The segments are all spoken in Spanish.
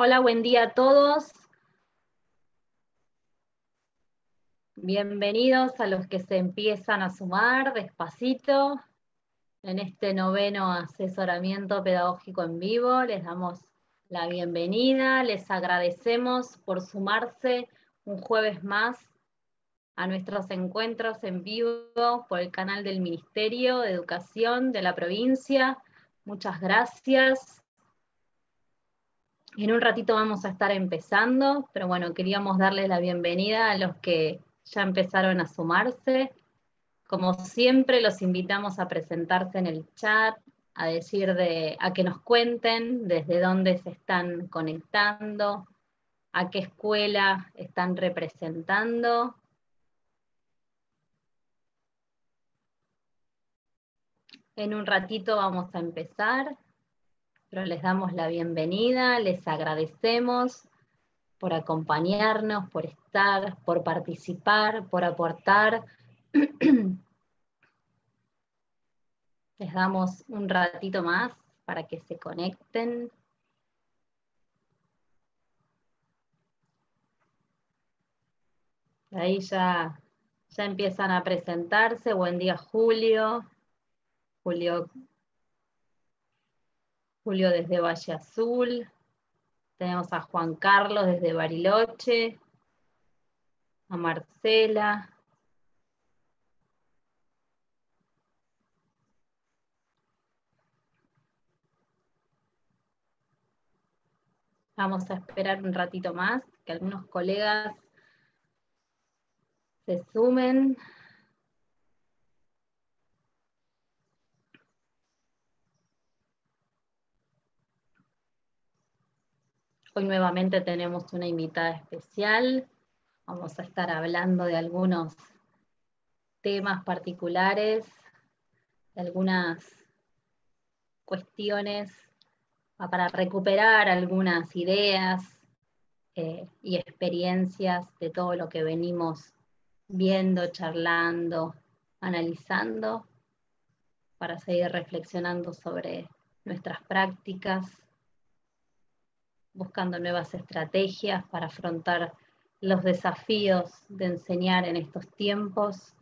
Hola, buen día a todos. Bienvenidos a los que se empiezan a sumar despacito en este noveno asesoramiento pedagógico en vivo. Les damos la bienvenida, les agradecemos por sumarse un jueves más a nuestros encuentros en vivo por el canal del Ministerio de Educación de la provincia. Muchas gracias. En un ratito vamos a estar empezando, pero bueno, queríamos darles la bienvenida a los que ya empezaron a sumarse. Como siempre, los invitamos a presentarse en el chat, a decir de, a que nos cuenten desde dónde se están conectando, a qué escuela están representando. En un ratito vamos a empezar pero les damos la bienvenida, les agradecemos por acompañarnos, por estar, por participar, por aportar. Les damos un ratito más para que se conecten. Ahí ya, ya empiezan a presentarse. Buen día, Julio. Julio Julio desde Valle Azul, tenemos a Juan Carlos desde Bariloche, a Marcela. Vamos a esperar un ratito más, que algunos colegas se sumen. Hoy nuevamente tenemos una invitada especial. Vamos a estar hablando de algunos temas particulares, de algunas cuestiones ah, para recuperar algunas ideas eh, y experiencias de todo lo que venimos viendo, charlando, analizando, para seguir reflexionando sobre nuestras prácticas buscando nuevas estrategias para afrontar los desafíos de enseñar en estos tiempos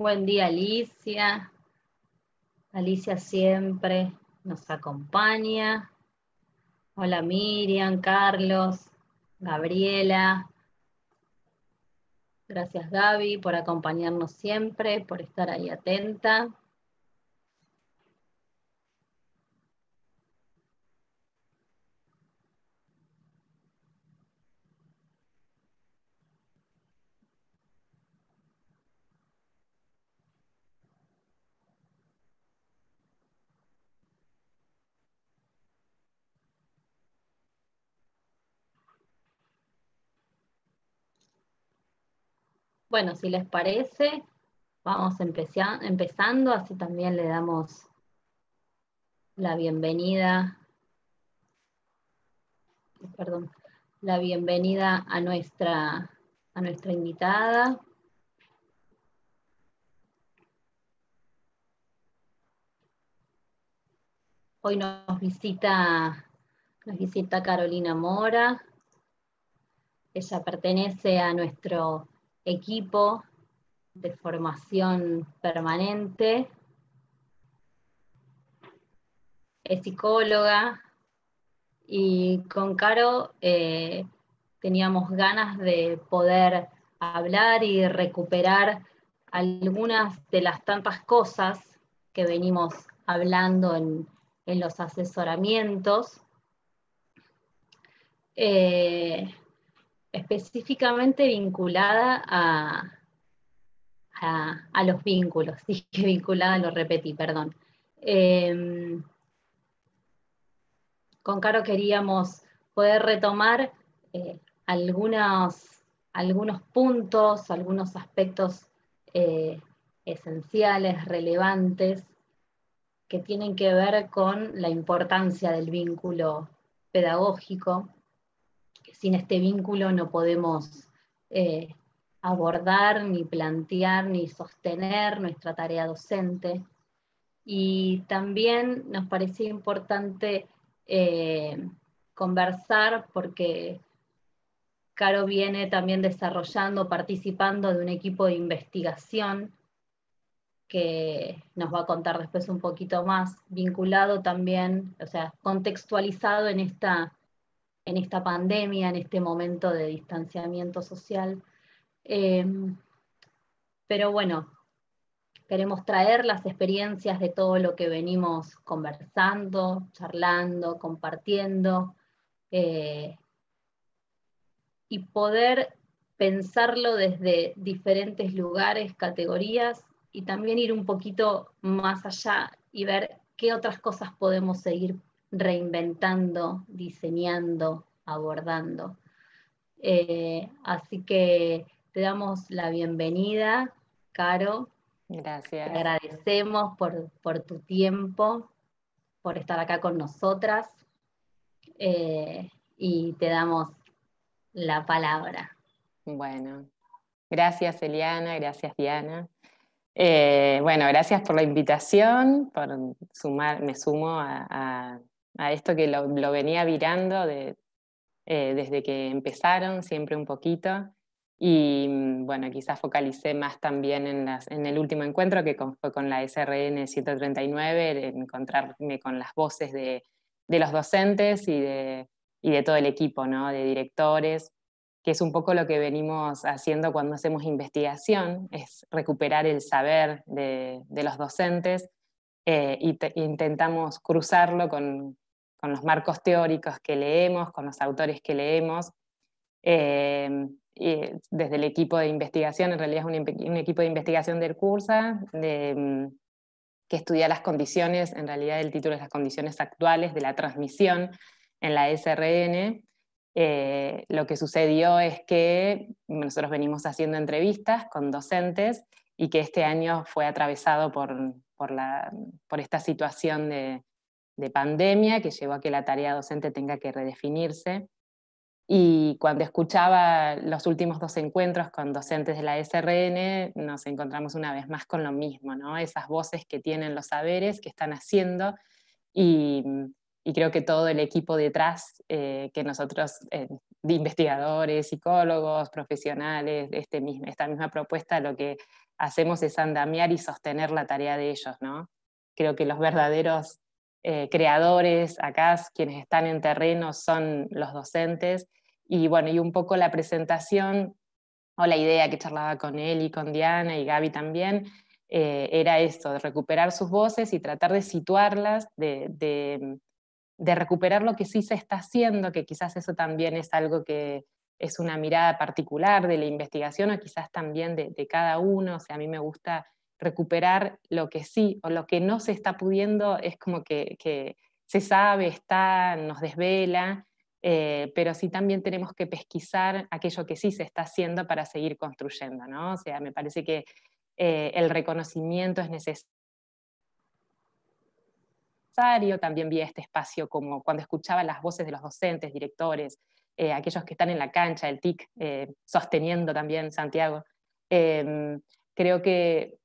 Buen día, Alicia. Alicia siempre nos acompaña. Hola, Miriam, Carlos, Gabriela. Gracias, Gaby, por acompañarnos siempre, por estar ahí atenta. Bueno, si les parece, vamos empezando, así también le damos la bienvenida, la bienvenida a nuestra, a nuestra invitada. Hoy nos visita, nos visita Carolina Mora. Ella pertenece a nuestro equipo de formación permanente. Es psicóloga y con Caro eh, teníamos ganas de poder hablar y recuperar algunas de las tantas cosas que venimos hablando en, los asesoramientos. Eh, específicamente vinculada a, los vínculos, dije vinculada, lo repetí, perdón. Em, con Caro queríamos poder retomar eh, algunos, algunos puntos, algunos aspectos eh, esenciales, relevantes, que tienen que ver con la importancia del vínculo pedagógico, sin este vínculo no podemos eh, abordar, ni plantear, ni sostener nuestra tarea docente. Y también nos parecía importante eh, conversar porque Caro viene también desarrollando, participando de un equipo de investigación que nos va a contar después un poquito más, vinculado también, o sea, contextualizado en esta en esta pandemia, en este momento de distanciamiento social. Em, pero bueno, queremos traer las experiencias de todo lo que venimos conversando, charlando, compartiendo, eh, y poder pensarlo desde diferentes lugares, categorías, y también ir un poquito más allá y ver qué otras cosas podemos seguir reinventando, diseñando, abordando. Eh, así que te damos la bienvenida, Caro. Gracias. Te agradecemos por, tu tiempo, por estar acá con nosotras eh, y te damos la palabra. Bueno, gracias Eliana, gracias Diana. Eh, bueno, gracias por la invitación, por sumar, me sumo a a esto que lo, venía virando de, eh, desde que empezaron, siempre un poquito. Y mm, bueno, quizás focalicé más también en, el último encuentro que con, fue con la SRN 139, encontrarme con las voces de, los docentes y de, de todo el equipo, de directores, que es un poco lo que venimos haciendo cuando hacemos investigación, es recuperar el saber de, los docentes eh, y intentamos cruzarlo con, con los marcos teóricos que leemos, con los autores que leemos. Eh, desde el equipo de investigación, en realidad es un, equipo de investigación del CURSA, de, mm, que estudia las condiciones, en realidad el título es las condiciones actuales de la transmisión en la SRN. Eh, lo que sucedió es que nosotros venimos haciendo entrevistas con docentes y que este año fue atravesado por esta situación de, de pandemia que llevó a que la tarea docente tenga que redefinirse. Y cuando escuchaba los últimos dos encuentros con docentes de la SRN, nos encontramos una vez más con lo mismo, ¿no? Esas voces que tienen los saberes, que están haciendo, y, creo que todo el equipo detrás, eh, que nosotros, eh, de investigadores, psicólogos, profesionales, este esta misma propuesta, lo que hacemos es andamiar y sostener la tarea de ellos, ¿no? Creo que los verdaderos eh, creadores, acá quienes están en terreno son los docentes, y bueno, y un poco la presentación o la idea que charlaba con él y con Diana y Gaby también, eh, era esto, de recuperar sus voces y tratar de situarlas, de, de, recuperar lo que sí se está haciendo, que quizás eso también es algo que, es una mirada particular de la investigación o quizás también de, cada uno. O sea, a mí me gusta recuperar lo que sí o lo que no se está pudiendo es como que, se sabe, está, nos desvela, eh, pero sí también tenemos que pesquisar aquello que sí se está haciendo para seguir construyendo, ¿no? O sea, me parece que eh, el reconocimiento es necesario. También vi este espacio como cuando escuchaba las voces de los docentes, directores, eh, aquellos que están en la cancha, el TIC, sosteniendo también Santiago. Em, creo que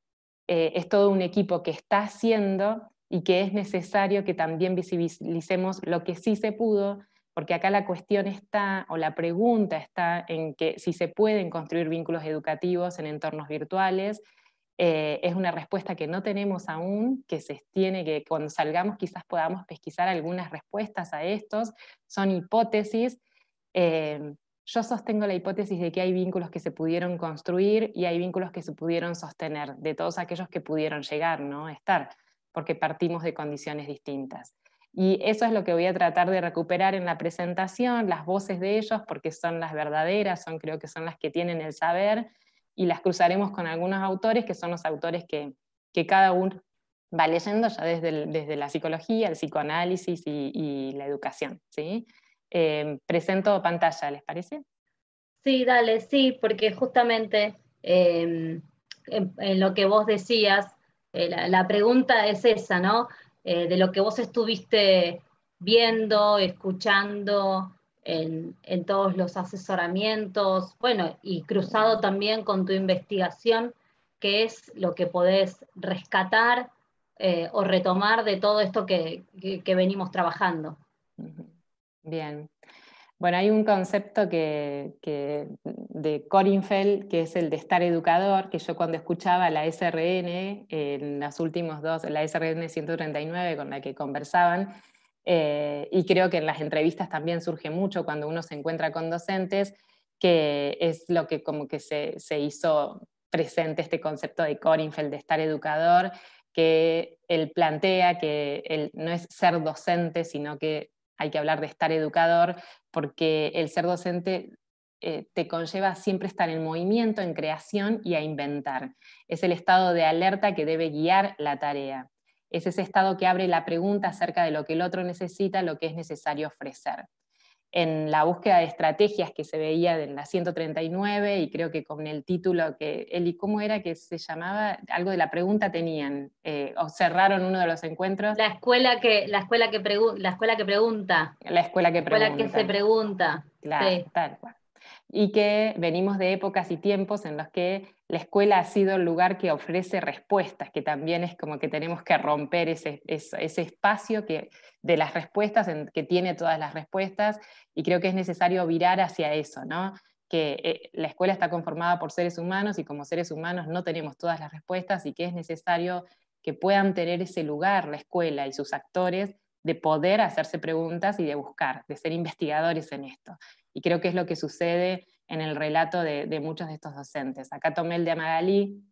eh, es todo un equipo que está haciendo y que es necesario que también visibilicemos lo que sí se pudo, porque acá la cuestión está, o la pregunta está en que si se pueden construir vínculos educativos en entornos virtuales, eh, es una respuesta que no tenemos aún, que se tiene que cuando salgamos quizás podamos pesquisar algunas respuestas a estos, son hipótesis, eh, yo sostengo la hipótesis de que hay vínculos que se pudieron construir y hay vínculos que se pudieron sostener, de todos aquellos que pudieron llegar, ¿no? Estar, porque partimos de condiciones distintas. Y eso es lo que voy a tratar de recuperar en la presentación, las voces de ellos, porque son las verdaderas, son creo que son las que tienen el saber, y las cruzaremos con algunos autores, que son los autores que, cada uno va leyendo ya desde, desde la psicología, el psicoanálisis y, y la educación, ¿sí? Eh, presento pantalla, ¿les parece? Sí, dale, sí, porque justamente eh, en, lo que vos decías, eh, la, pregunta es esa, ¿no? de lo que vos estuviste viendo, escuchando en, todos los asesoramientos, bueno, y cruzado también con tu investigación, ¿qué es lo que podés rescatar o retomar de todo esto que, venimos trabajando. Bien. Bueno, hay un concepto que, de Corinfeld, que es el de estar educador, que yo cuando escuchaba la SRN, en los últimos dos, la SRN 139 con la que conversaban, eh, y creo que en las entrevistas también surge mucho cuando uno se encuentra con docentes, que es lo que como que se, hizo presente este concepto de Corinfeld, de estar educador, que él plantea que no es ser docente, sino que hay que hablar de estar educador, porque el ser docente eh, te conlleva siempre estar en movimiento, en creación y a inventar. Es el estado de alerta que debe guiar la tarea. Es ese estado que abre la pregunta acerca de lo que el otro necesita, lo que es necesario ofrecer en la búsqueda de estrategias que se veía en la 139 y creo que con el título que, Eli, ¿cómo era que se llamaba? Algo de la pregunta tenían, eh, o cerraron uno de los encuentros. La escuela que, la escuela que, la escuela que pregunta. La escuela que pregunta. La escuela que se pregunta. Claro, tal cual. Y que venimos de épocas y tiempos en los que la escuela ha sido el lugar que ofrece respuestas, que también es como que tenemos que romper ese, espacio de las respuestas, que tiene todas las respuestas, y creo que es necesario virar hacia eso, ¿no? que eh, la escuela está conformada por seres humanos y como seres humanos no tenemos todas las respuestas y que es necesario que puedan tener ese lugar la escuela y sus actores de poder hacerse preguntas y de buscar, de ser investigadores en esto. Y creo que es lo que sucede en el relato de, muchos de estos docentes. Acá tomé el de Amagalí,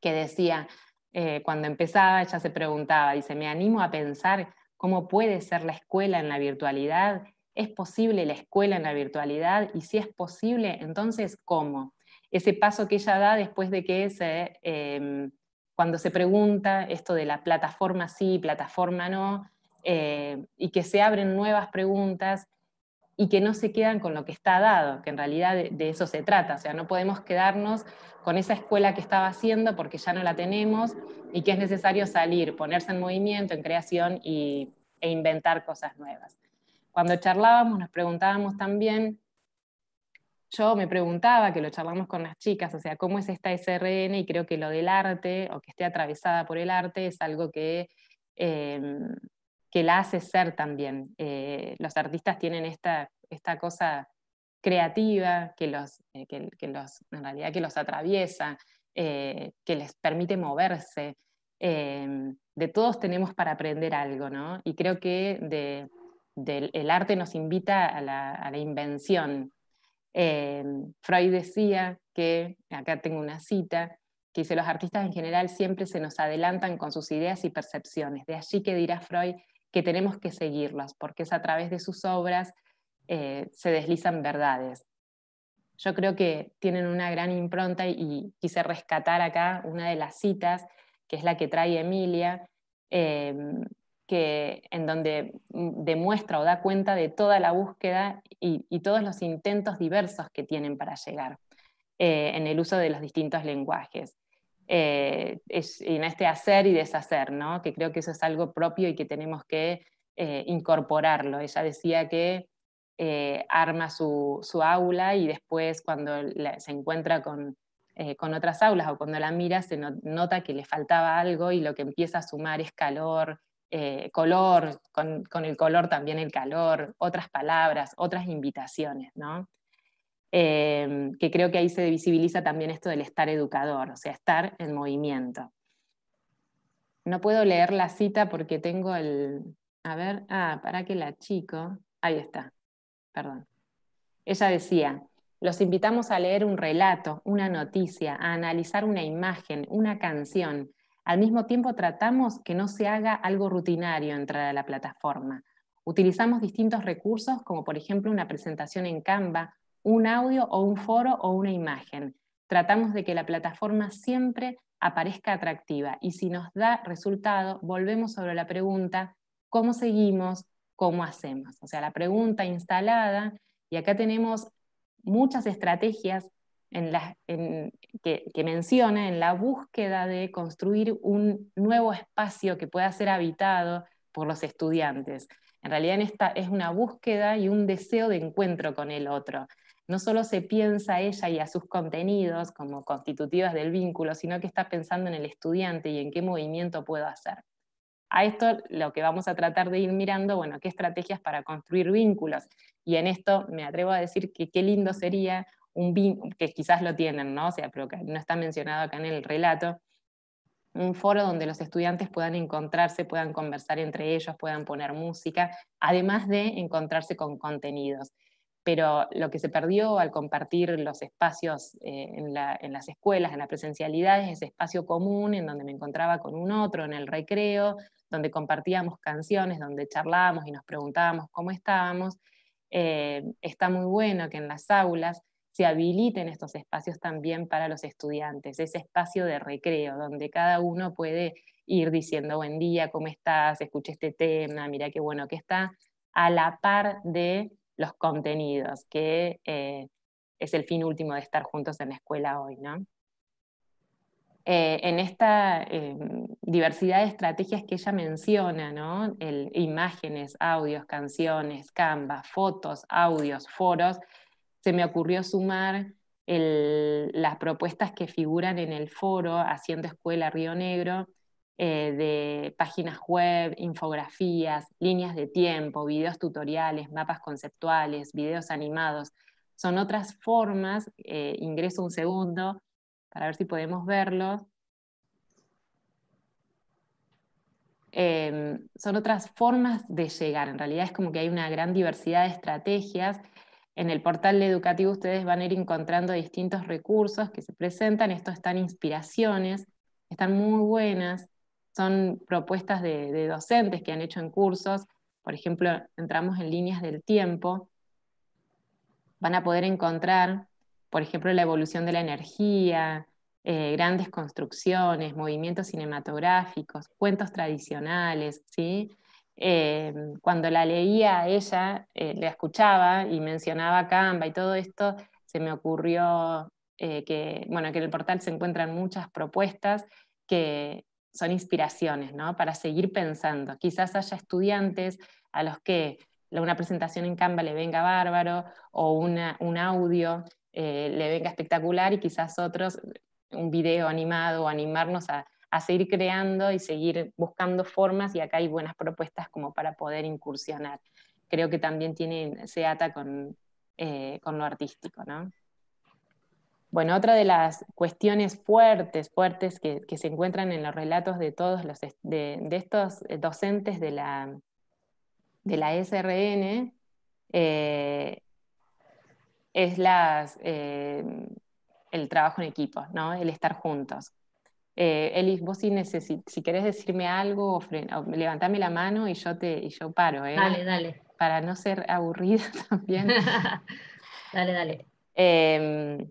que decía, eh, cuando empezaba, ella se preguntaba, dice, me animo a pensar cómo puede ser la escuela en la virtualidad, es posible la escuela en la virtualidad y si es posible, entonces, ¿cómo? Ese paso que ella da después de que em, cuando se pregunta esto de la plataforma sí, plataforma no, eh, y que se abren nuevas preguntas y que no se quedan con lo que está dado, que en realidad de, eso se trata. O sea, no podemos quedarnos con esa escuela que estaba haciendo porque ya no la tenemos y que es necesario salir, ponerse en movimiento, en creación y, e inventar cosas nuevas. Cuando charlábamos, nos preguntábamos también, yo me preguntaba, que lo charlamos con las chicas, o sea, ¿cómo es esta SRN? Y creo que lo del arte o que esté atravesada por el arte es algo que... Eh, que la hace ser también. Eh, los artistas tienen esta, cosa creativa eh, que los, en realidad que los atraviesa, eh, que les permite moverse. Em, de todos tenemos para aprender algo, ¿no? Y creo que el arte nos invita a la, a la invención. Em, Freud decía que, acá tengo una cita, que dice, los artistas en general siempre se nos adelantan con sus ideas y percepciones. De allí que dirá Freud que tenemos que seguirlos, porque es a través de sus obras eh, se deslizan verdades. Yo creo que tienen una gran impronta y, quise rescatar acá una de las citas, que es la que trae Emilia, eh, que, en donde demuestra o da cuenta de toda la búsqueda y, todos los intentos diversos que tienen para llegar eh, en el uso de los distintos lenguajes. Eh, en este hacer y deshacer, ¿no? que creo que eso es algo propio y que tenemos que eh, incorporarlo. Ella decía que eh, arma su, aula y después cuando se encuentra con, otras aulas o cuando la mira se nota que le faltaba algo y lo que empieza a sumar es calor, color, con, con, el color también el calor, otras palabras, otras invitaciones. ¿no? Em, que creo que ahí se visibiliza también esto del estar educador, o sea, estar en movimiento. No puedo leer la cita porque tengo el... A ver, ah, para que la chico. Ahí está, perdón. Ella decía, los invitamos a leer un relato, una noticia, a analizar una imagen, una canción. Al mismo tiempo tratamos que no se haga algo rutinario entrar a la plataforma. Utilizamos distintos recursos, como por ejemplo una presentación en Canva, un audio o un foro o una imagen. Tratamos de que la plataforma siempre aparezca atractiva y si nos da resultado, volvemos sobre la pregunta, ¿cómo seguimos? ¿Cómo hacemos? O sea, la pregunta instalada y acá tenemos muchas estrategias en la, que, menciona en la búsqueda de construir un nuevo espacio que pueda ser habitado por los estudiantes. En realidad esta es una búsqueda y un deseo de encuentro con el otro no solo se piensa a ella y a sus contenidos como constitutivas del vínculo, sino que está pensando en el estudiante y en qué movimiento puedo hacer. A esto lo que vamos a tratar de ir mirando, bueno, qué estrategias para construir vínculos. Y en esto me atrevo a decir que qué lindo sería un vínculo, que quizás lo tienen, ¿no? O sea, pero que no está mencionado acá en el relato, un foro donde los estudiantes puedan encontrarse, puedan conversar entre ellos, puedan poner música, además de encontrarse con contenidos pero lo que se perdió al compartir los espacios eh, en, las escuelas, en la presencialidad, es ese espacio común en donde me encontraba con un otro en el recreo, donde compartíamos canciones, donde charlábamos y nos preguntábamos cómo estábamos. Eh, está muy bueno que en las aulas se habiliten estos espacios también para los estudiantes, ese espacio de recreo, donde cada uno puede ir diciendo buen día, cómo estás, escuché este tema, mira qué bueno que está, a la par de los contenidos, que eh, es el fin último de estar juntos en la escuela hoy, ¿no? Eh, en esta eh, diversidad de estrategias que ella menciona, imágenes, audios, canciones, canvas, fotos, audios, foros, se me ocurrió sumar las propuestas que figuran en el foro Haciendo Escuela Río Negro, eh, de páginas web, infografías, líneas de tiempo, videos tutoriales, mapas conceptuales, videos animados. Son otras formas, eh, ingreso un segundo para ver si podemos verlo em, son otras formas de llegar. En realidad es como que hay una gran diversidad de estrategias. En el portal educativo ustedes van a ir encontrando distintos recursos que se presentan. Esto están inspiraciones, están muy buenas son propuestas de, docentes que han hecho en cursos, por ejemplo, entramos en líneas del tiempo, van a poder encontrar, por ejemplo, la evolución de la energía, eh, grandes construcciones, movimientos cinematográficos, cuentos tradicionales, ¿sí? Eh, cuando la leía a ella, le eh, la escuchaba y mencionaba Canva y todo esto, se me ocurrió que, bueno, que en el portal se encuentran muchas propuestas que, son inspiraciones ¿no? para seguir pensando. Quizás haya estudiantes a los que una presentación en Canva le venga bárbaro o un audio eh, le venga espectacular y quizás otros un video animado o animarnos a, a seguir creando y seguir buscando formas y acá hay buenas propuestas como para poder incursionar. Creo que también tiene, se ata con, eh, con lo artístico, ¿no? Bueno, otra de las cuestiones fuertes, fuertes que, se encuentran en los relatos de todos los, de, estos eh, docentes de la, de la SRN eh, es las, eh, el trabajo en equipo, el estar juntos. Eh, Elis, vos si, querés decirme algo, levantame la mano y yo, te, y yo paro. Dale, dale. Para no ser aburrida también. dale, dale. Em,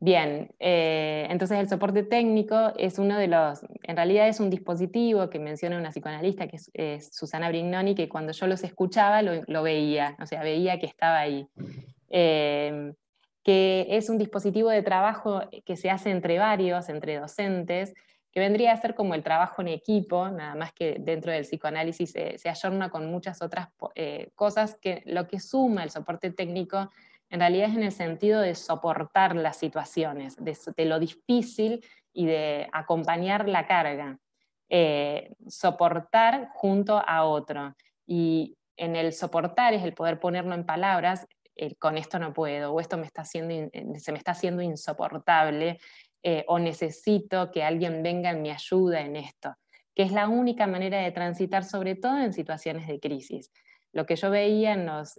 Bien, eh, entonces el soporte técnico es uno de los, en realidad es un dispositivo que menciona una psicoanalista que es, Susana Brignoni, que cuando yo los escuchaba lo, veía, o sea, veía que estaba ahí. Eh, que es un dispositivo de trabajo que se hace entre varios, entre docentes, que vendría a ser como el trabajo en equipo, nada más que dentro del psicoanálisis se, se ayorna con muchas otras eh, cosas, que lo que suma el soporte técnico en realidad es en el sentido de soportar las situaciones, de, lo difícil y de acompañar la carga, eh, soportar junto a otro. Y en el soportar es el poder ponerlo en palabras, con esto no puedo, o esto me está haciendo eh, se me está haciendo insoportable, eh, o necesito que alguien venga en mi ayuda en esto, que es la única manera de transitar, sobre todo en situaciones de crisis. Lo que yo veía en los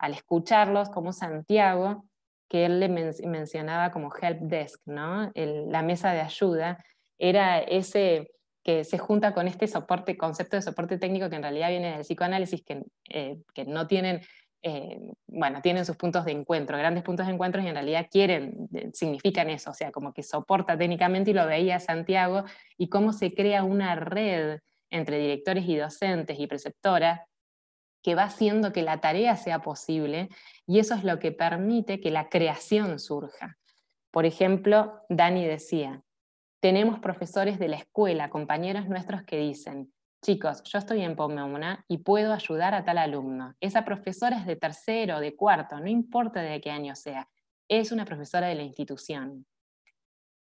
al escucharlos, como Santiago, que él le mencionaba como help desk, ¿no? la mesa de ayuda, era ese que se junta con este soporte, concepto de soporte técnico que en realidad viene del psicoanálisis, que, eh, no tienen, eh, bueno, tienen sus puntos de encuentro, grandes puntos de encuentro y en realidad quieren, eh, significan eso, o sea, como que soporta técnicamente y lo veía Santiago, y cómo se crea una red entre directores y docentes y preceptoras que va haciendo que la tarea sea posible y eso es lo que permite que la creación surja. Por ejemplo, Dani decía, tenemos profesores de la escuela, compañeros nuestros que dicen, chicos, yo estoy en Pomona y puedo ayudar a tal alumno. Esa profesora es de tercero, de cuarto, no importa de qué año sea, es una profesora de la institución.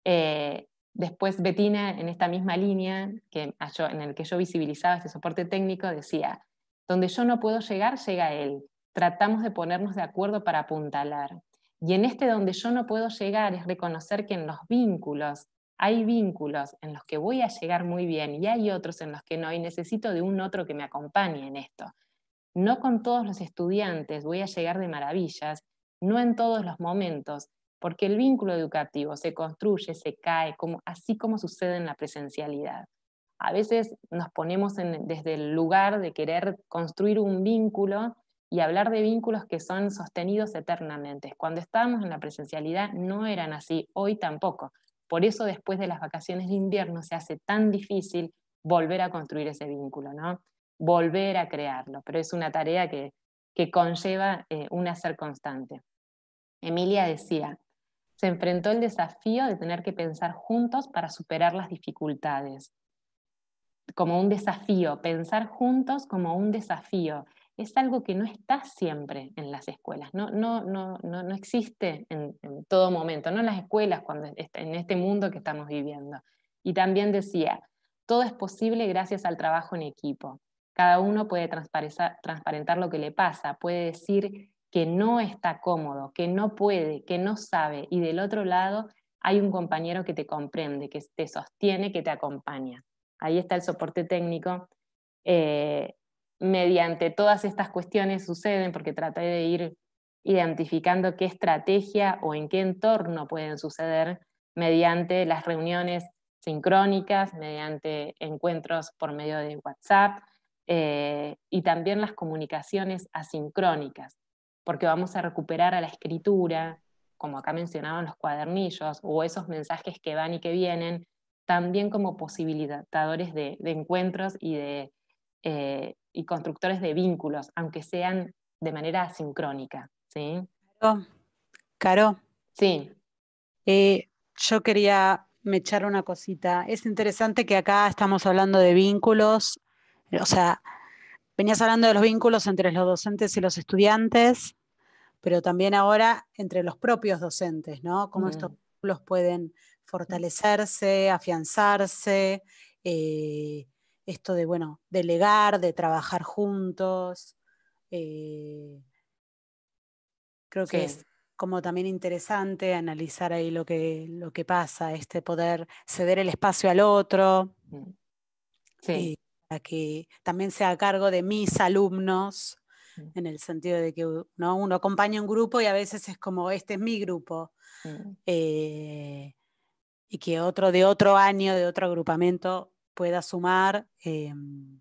Eh, después Betina, en esta misma línea en el que yo visibilizaba este soporte técnico, decía, donde yo no puedo llegar, llega él. Tratamos de ponernos de acuerdo para apuntalar. Y en este donde yo no puedo llegar es reconocer que en los vínculos hay vínculos en los que voy a llegar muy bien y hay otros en los que no y necesito de un otro que me acompañe en esto. No con todos los estudiantes voy a llegar de maravillas, no en todos los momentos, porque el vínculo educativo se construye, se cae, así como sucede en la presencialidad a veces nos ponemos desde el lugar de querer construir un vínculo y hablar de vínculos que son sostenidos eternamente. Cuando estábamos en la presencialidad no eran así, hoy tampoco. Por eso después de las vacaciones de invierno se hace tan difícil volver a construir ese vínculo, ¿no? Volver a crearlo, pero es una tarea que, que conlleva eh, un hacer constante. Emilia decía, se enfrentó el desafío de tener que pensar juntos para superar las dificultades como un desafío, pensar juntos como un desafío. Es algo que no está siempre en las escuelas, no, no, existe en, todo momento, no en las escuelas, cuando en este mundo que estamos viviendo. Y también decía, todo es posible gracias al trabajo en equipo. Cada uno puede transparentar lo que le pasa, puede decir que no está cómodo, que no puede, que no sabe, y del otro lado hay un compañero que te comprende, que te sostiene, que te acompaña ahí está el soporte técnico. Eh, mediante todas estas cuestiones suceden, porque traté de ir identificando qué estrategia o en qué entorno pueden suceder mediante las reuniones sincrónicas, mediante encuentros por medio de WhatsApp eh, y también las comunicaciones asincrónicas, porque vamos a recuperar a la escritura, como acá mencionaban los cuadernillos, o esos mensajes que van y que vienen, también como posibilitadores de, encuentros y, de, eh, y constructores de vínculos, aunque sean de manera asincrónica. ¿sí? Caro, Sí. Eh, yo quería echar una cosita. Es interesante que acá estamos hablando de vínculos, o sea, venías hablando de los vínculos entre los docentes y los estudiantes, pero también ahora entre los propios docentes, ¿no? Cómo estos mm. vínculos pueden fortalecerse, afianzarse, eh, esto de, bueno, delegar, de trabajar juntos. Eh, creo que es como también interesante analizar ahí lo que, lo que pasa, este poder ceder el espacio al otro, mm. que también sea a cargo de mis alumnos, mm. en el sentido de que ¿no? uno acompaña un grupo y a veces es como, este es mi grupo. Mm. Eh, y que otro de otro año, de otro agrupamiento pueda sumar, em,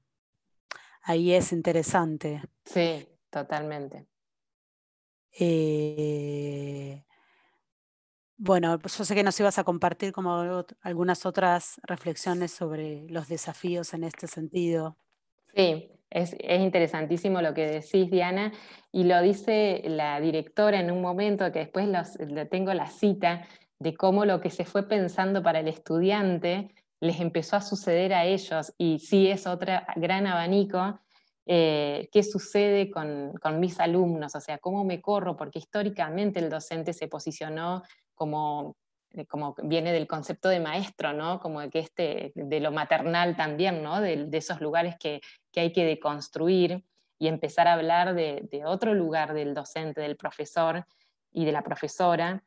ahí es interesante. Sí, totalmente. Eh, bueno, yo sé que nos ibas a compartir como algunas otras reflexiones sobre los desafíos en este sentido. Sí, es, interesantísimo lo que decís, Diana, y lo dice la directora en un momento que después los, tengo la cita de cómo lo que se fue pensando para el estudiante les empezó a suceder a ellos, y sí es otro gran abanico, eh, qué sucede con, mis alumnos, o sea, cómo me corro, porque históricamente el docente se posicionó como, eh, viene del concepto de maestro, ¿no? Como este, de lo maternal también, ¿no? De, esos lugares que, hay que deconstruir y empezar a hablar de otro lugar del docente, del profesor y de la profesora,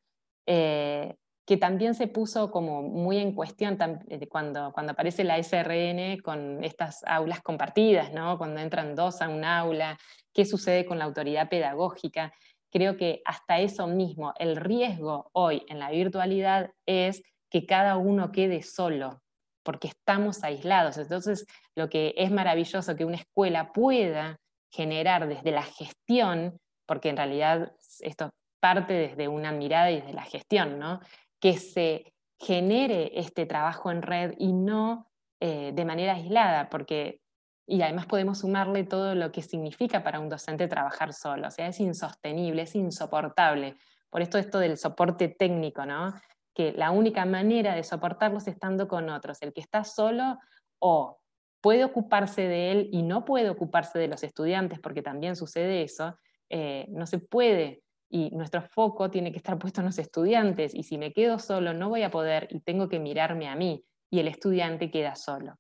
eh, que también se puso como muy en cuestión eh, cuando, cuando aparece la SRN con estas aulas compartidas, ¿no? cuando entran dos a un aula, qué sucede con la autoridad pedagógica. Creo que hasta eso mismo, el riesgo hoy en la virtualidad es que cada uno quede solo, porque estamos aislados. Entonces, lo que es maravilloso que una escuela pueda generar desde la gestión, porque en realidad esto parte desde una mirada y desde la gestión, ¿no? que se genere este trabajo en red y no eh, de manera aislada, porque, y además podemos sumarle todo lo que significa para un docente trabajar solo, o sea, es insostenible, es insoportable. Por esto esto del soporte técnico, ¿no? Que la única manera de soportarlos es estando con otros. El que está solo o puede ocuparse de él y no puede ocuparse de los estudiantes, porque también sucede eso, eh, no se puede y nuestro foco tiene que estar puesto en los estudiantes y si me quedo solo no voy a poder y tengo que mirarme a mí y el estudiante queda solo.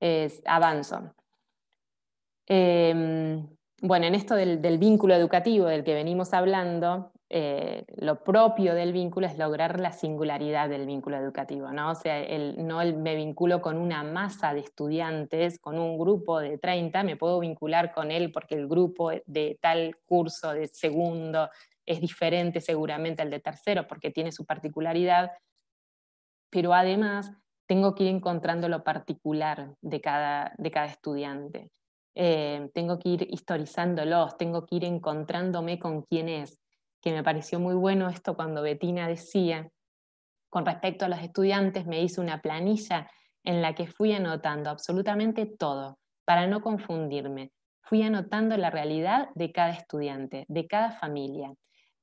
Es, avanzo. Em, bueno, en esto del, vínculo educativo del que venimos hablando, eh, lo propio del vínculo es lograr la singularidad del vínculo educativo, ¿no? O sea, no me vinculo con una masa de estudiantes, con un grupo de 30, me puedo vincular con él porque el grupo de tal curso de segundo es diferente seguramente al de tercero porque tiene su particularidad, pero además tengo que ir encontrando lo particular de cada, de cada estudiante. Eh, tengo que ir historizándolos, tengo que ir encontrándome con quién es, que me pareció muy bueno esto cuando Betina decía, con respecto a los estudiantes, me hizo una planilla en la que fui anotando absolutamente todo, para no confundirme. Fui anotando la realidad de cada estudiante, de cada familia.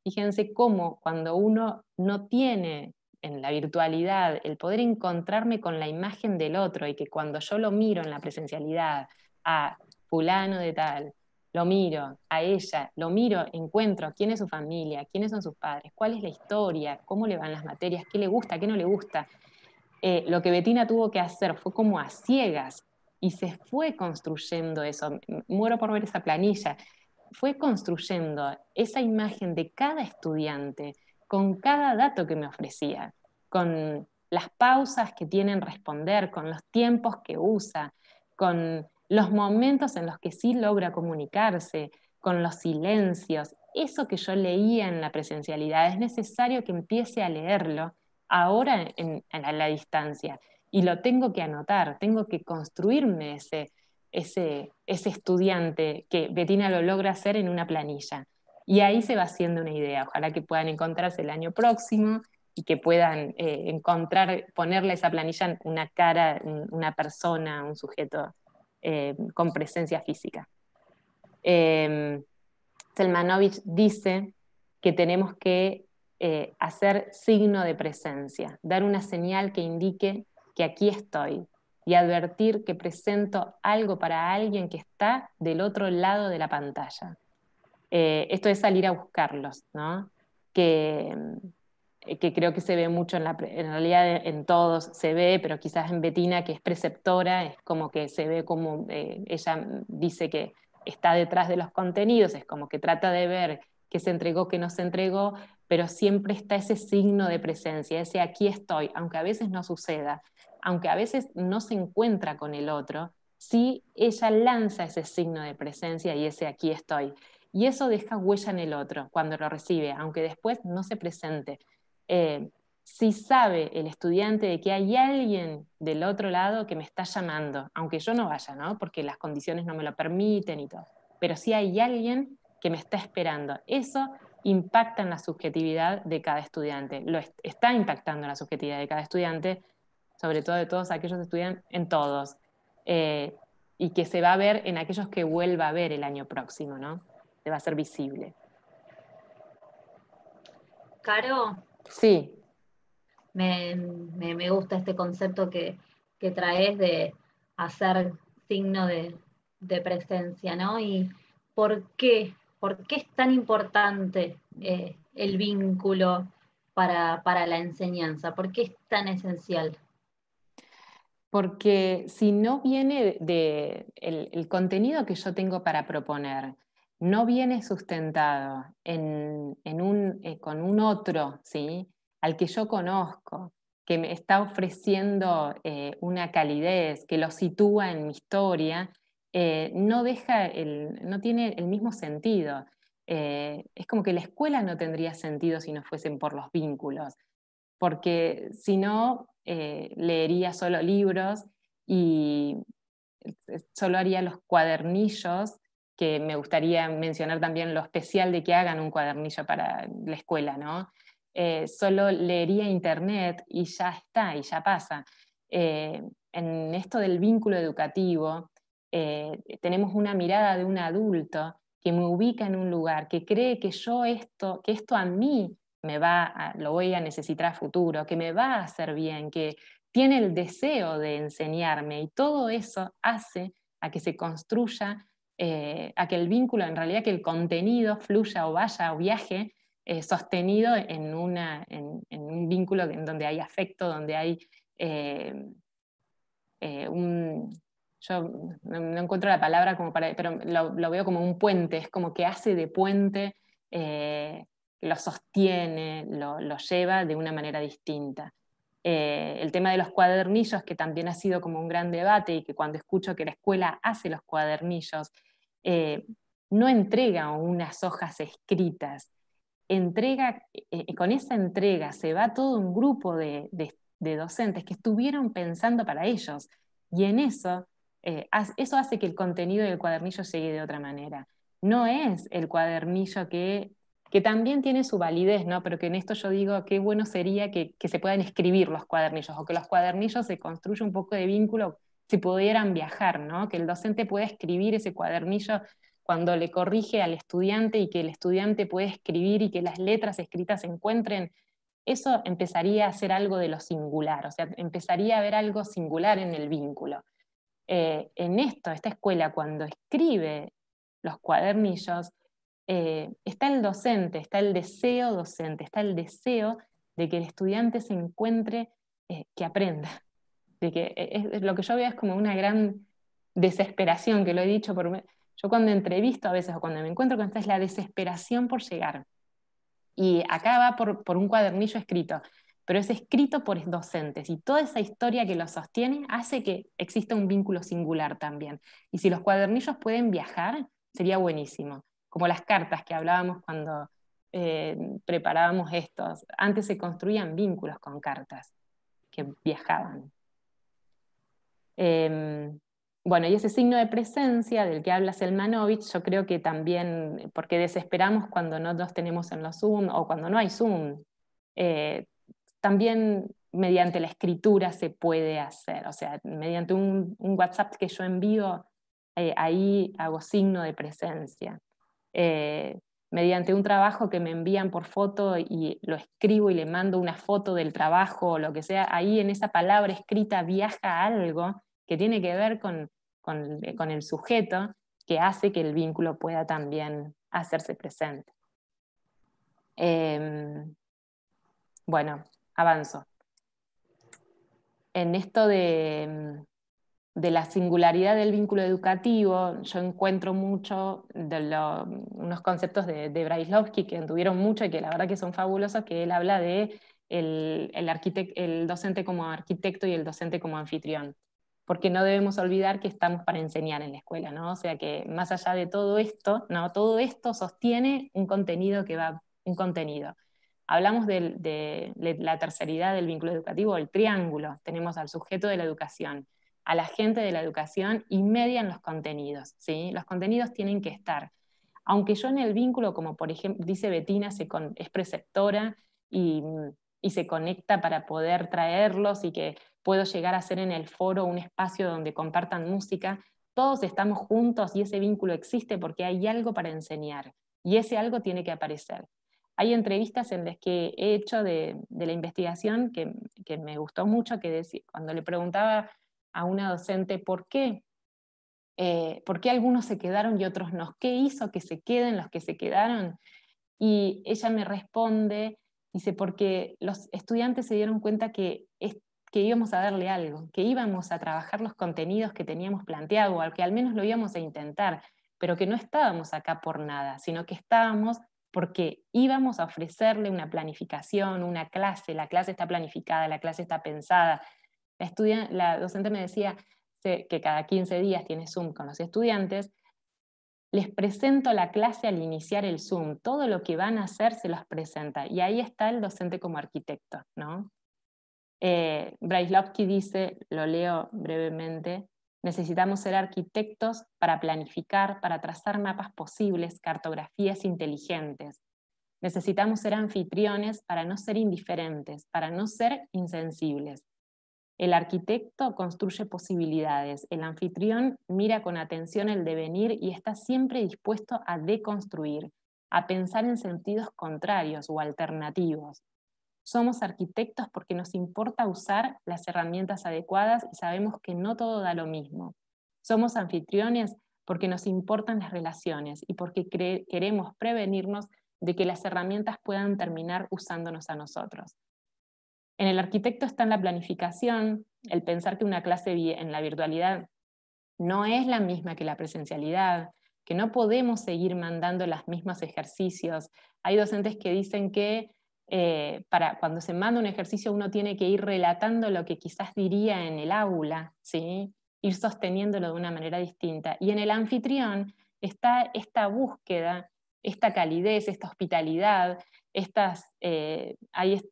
Fíjense cómo cuando uno no tiene en la virtualidad el poder encontrarme con la imagen del otro y que cuando yo lo miro en la presencialidad a ah, fulano de tal, lo miro a ella, lo miro, encuentro quién es su familia, quiénes son sus padres, cuál es la historia, cómo le van las materias, qué le gusta, qué no le gusta. Eh, lo que Betina tuvo que hacer fue como a ciegas y se fue construyendo eso. Muero por ver esa planilla. Fue construyendo esa imagen de cada estudiante con cada dato que me ofrecía, con las pausas que tienen responder, con los tiempos que usa, con los momentos en los que sí logra comunicarse, con los silencios, eso que yo leía en la presencialidad, es necesario que empiece a leerlo ahora en, a la distancia y lo tengo que anotar, tengo que construirme ese, ese, ese estudiante que Betina lo logra hacer en una planilla. Y ahí se va haciendo una idea. Ojalá que puedan encontrarse el año próximo y que puedan eh, encontrar, ponerle a esa planilla una cara, una persona, un sujeto eh, con presencia física. Em, Selmanovich dice que tenemos que eh, hacer signo de presencia, dar una señal que indique que aquí estoy y advertir que presento algo para alguien que está del otro lado de la pantalla. Eh, esto es salir a buscarlos, ¿no? Que, em, eh, que creo que se ve mucho en, la, en realidad en todos, se ve, pero quizás en Betina, que es preceptora, es como que se ve como eh, ella dice que está detrás de los contenidos, es como que trata de ver qué se entregó, qué no se entregó, pero siempre está ese signo de presencia, ese aquí estoy, aunque a veces no suceda, aunque a veces no se encuentra con el otro, sí ella lanza ese signo de presencia y ese aquí estoy. Y eso deja huella en el otro cuando lo recibe, aunque después no se presente. Eh, si sabe el estudiante de que hay alguien del otro lado que me está llamando, aunque yo no vaya, ¿no? Porque las condiciones no me lo permiten y todo, pero si hay alguien que me está esperando, eso impacta en la subjetividad de cada estudiante, lo está impactando en la subjetividad de cada estudiante, sobre todo de todos aquellos que estudian en todos, eh, y que se va a ver en aquellos que vuelva a ver el año próximo, ¿no? Se va a ser visible. Caro, Sí. Me, gusta este concepto que, traes de hacer signo de, presencia, ¿no? Y por qué, por qué es tan importante eh, el vínculo para, la enseñanza, por qué es tan esencial porque si no viene de el, contenido que yo tengo para proponer, no viene sustentado en, un, eh, con un otro, ¿sí? al que yo conozco, que me está ofreciendo eh, una calidez, que lo sitúa en mi historia, eh, no, deja el, no tiene el mismo sentido. es como que la escuela no tendría sentido si no fuesen por los vínculos, porque si no, leería solo libros y solo haría los cuadernillos que me gustaría mencionar también lo especial de que hagan un cuadernillo para la escuela, ¿no? Eh, solo leería internet y ya está, y ya pasa. Eh, en esto del vínculo educativo, eh, tenemos una mirada de un adulto que me ubica en un lugar, que cree que yo esto, que esto a mí me va, lo voy a necesitar a futuro, que me va a hacer bien, que tiene el deseo de enseñarme y todo eso hace a que se construya eh, a que el vínculo, en realidad que el contenido fluya o vaya o viaje eh, sostenido en, un vínculo en donde hay afecto, donde hay eh, un... Yo no, encuentro la palabra como para... pero lo, veo como un puente, es como que hace de puente, lo sostiene, lo, lleva de una manera distinta. el tema de los cuadernillos, que también ha sido como un gran debate y que cuando escucho que la escuela hace los cuadernillos, eh, no entrega unas hojas escritas, entrega, eh, eh, con esa entrega se va todo un grupo de, docentes que estuvieron pensando para ellos y en eso, eso hace que el contenido del cuadernillo llegue de otra manera. No es el cuadernillo que, que también tiene su validez, ¿no? pero que en esto yo digo qué bueno sería que, que se puedan escribir los cuadernillos o que los cuadernillos se construya un poco de vínculo si pudieran viajar, ¿no? que el docente pueda escribir ese cuadernillo cuando le corrige al estudiante y que el estudiante pueda escribir y que las letras escritas se encuentren, eso empezaría a ser algo de lo singular, o sea, empezaría a haber algo singular en el vínculo. Eh, en esto, esta escuela, cuando escribe los cuadernillos, eh, está el docente, está el deseo docente, está el deseo de que el estudiante se encuentre, eh, que aprenda, lo que yo veo es como una gran desesperación, que lo he dicho, yo cuando entrevisto a veces o cuando me encuentro con esta es la desesperación por llegar. Y acá va por, un cuadernillo escrito, pero es escrito por docentes y toda esa historia que lo sostiene hace que exista un vínculo singular también. Y si los cuadernillos pueden viajar, sería buenísimo, como las cartas que hablábamos cuando eh, preparábamos estos. Antes se construían vínculos con cartas que viajaban. Em, bueno, y ese signo de presencia del que habla Selmanovich, yo creo que también, porque desesperamos cuando no nos tenemos en los Zoom o cuando no hay Zoom, eh, también mediante la escritura se puede hacer, o sea, mediante un, WhatsApp que yo envío, eh, ahí hago signo de presencia. Eh, mediante un trabajo que me envían por foto y lo escribo y le mando una foto del trabajo o lo que sea, ahí en esa palabra escrita viaja algo que tiene que ver con, con, el sujeto que hace que el vínculo pueda también hacerse presente. Em, bueno, avanzo. En esto de, em, de la singularidad del vínculo educativo, yo encuentro mucho de unos conceptos de, de que tuvieron mucho y que la verdad que son fabulosos, que él habla de el, el, el docente como arquitecto y el docente como anfitrión, porque no debemos olvidar que estamos para enseñar en la escuela, ¿no? O sea que más allá de todo esto, ¿no? Todo esto sostiene un contenido que va, un contenido. Hablamos de, de la terceridad del vínculo educativo, el triángulo, tenemos al sujeto de la educación, a la gente de la educación y median los contenidos. ¿sí? Los contenidos tienen que estar. Aunque yo en el vínculo, como por ejemplo dice Betina, es preceptora y, se conecta para poder traerlos y que puedo llegar a ser en el foro un espacio donde compartan música, todos estamos juntos y ese vínculo existe porque hay algo para enseñar y ese algo tiene que aparecer. Hay entrevistas en las que he hecho de, la investigación que, que, me gustó mucho, que cuando le preguntaba a una docente por qué. Eh, ¿Por qué algunos se quedaron y otros no? ¿Qué hizo que se queden los que se quedaron? Y ella me responde, dice, porque los estudiantes se dieron cuenta que, que íbamos a darle algo, que íbamos a trabajar los contenidos que teníamos planteado, o que al menos lo íbamos a intentar, pero que no estábamos acá por nada, sino que estábamos porque íbamos a ofrecerle una planificación, una clase, la clase está planificada, la clase está pensada, la, la docente me decía que cada 15 días tiene Zoom con los estudiantes. Les presento la clase al iniciar el Zoom. Todo lo que van a hacer se los presenta. Y ahí está el docente como arquitecto. ¿no? Eh, dice, lo leo brevemente, necesitamos ser arquitectos para planificar, para trazar mapas posibles, cartografías inteligentes. Necesitamos ser anfitriones para no ser indiferentes, para no ser insensibles. El arquitecto construye posibilidades, el anfitrión mira con atención el devenir y está siempre dispuesto a deconstruir, a pensar en sentidos contrarios o alternativos. Somos arquitectos porque nos importa usar las herramientas adecuadas y sabemos que no todo da lo mismo. Somos anfitriones porque nos importan las relaciones y porque queremos prevenirnos de que las herramientas puedan terminar usándonos a nosotros. En el arquitecto está en la planificación, el pensar que una clase en la virtualidad no es la misma que la presencialidad, que no podemos seguir mandando los mismos ejercicios. Hay docentes que dicen que eh, para cuando se manda un ejercicio uno tiene que ir relatando lo que quizás diría en el aula, ¿sí? ir sosteniéndolo de una manera distinta. Y en el anfitrión está esta búsqueda esta calidez, esta hospitalidad, estas, eh,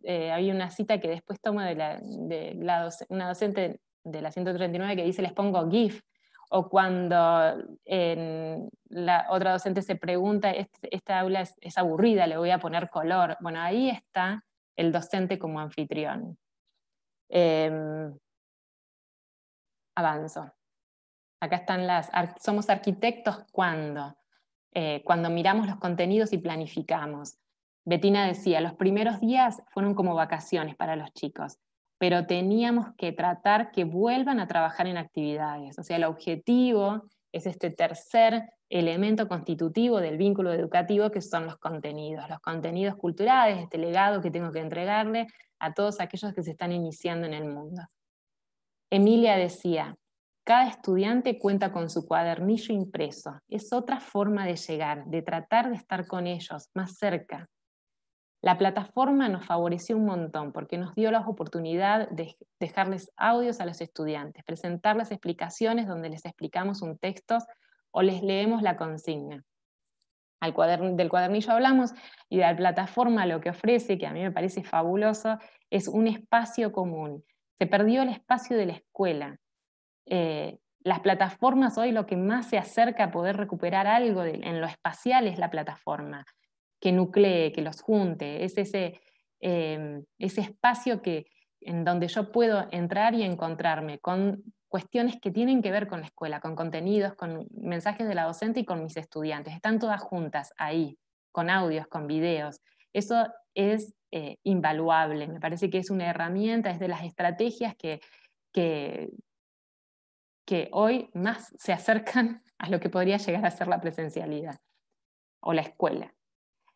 eh, hay, una cita que después tomo de, una docente de la 139 que dice, les pongo GIF, o cuando la otra docente se pregunta, este, esta aula es, aburrida, le voy a poner color. Bueno, ahí está el docente como anfitrión. Em, avanzo. Acá están las, somos arquitectos cuando eh, cuando miramos los contenidos y planificamos. Betina decía, los primeros días fueron como vacaciones para los chicos, pero teníamos que tratar que vuelvan a trabajar en actividades. O sea, el objetivo es este tercer elemento constitutivo del vínculo educativo que son los contenidos, los contenidos culturales, este legado que tengo que entregarle a todos aquellos que se están iniciando en el mundo. Emilia decía, cada estudiante cuenta con su cuadernillo impreso. Es otra forma de llegar, de tratar de estar con ellos, más cerca. La plataforma nos favoreció un montón porque nos dio la oportunidad de dejarles audios a los estudiantes, presentarles explicaciones donde les explicamos un texto o les leemos la consigna. del cuadernillo hablamos y de la plataforma lo que ofrece, que a mí me parece fabuloso, es un espacio común. Se perdió el espacio de la escuela, eh, las plataformas hoy lo que más se acerca a poder recuperar algo en lo espacial es la plataforma, que nuclee, que los junte, es ese, em, ese espacio que, en donde yo puedo entrar y encontrarme con cuestiones que tienen que ver con la escuela, con contenidos, con mensajes de la docente y con mis estudiantes. Están todas juntas ahí, con audios, con videos. Eso es eh, invaluable, me parece que es una herramienta, es de las estrategias que, que, que hoy más se acercan a lo que podría llegar a ser la presencialidad o la escuela.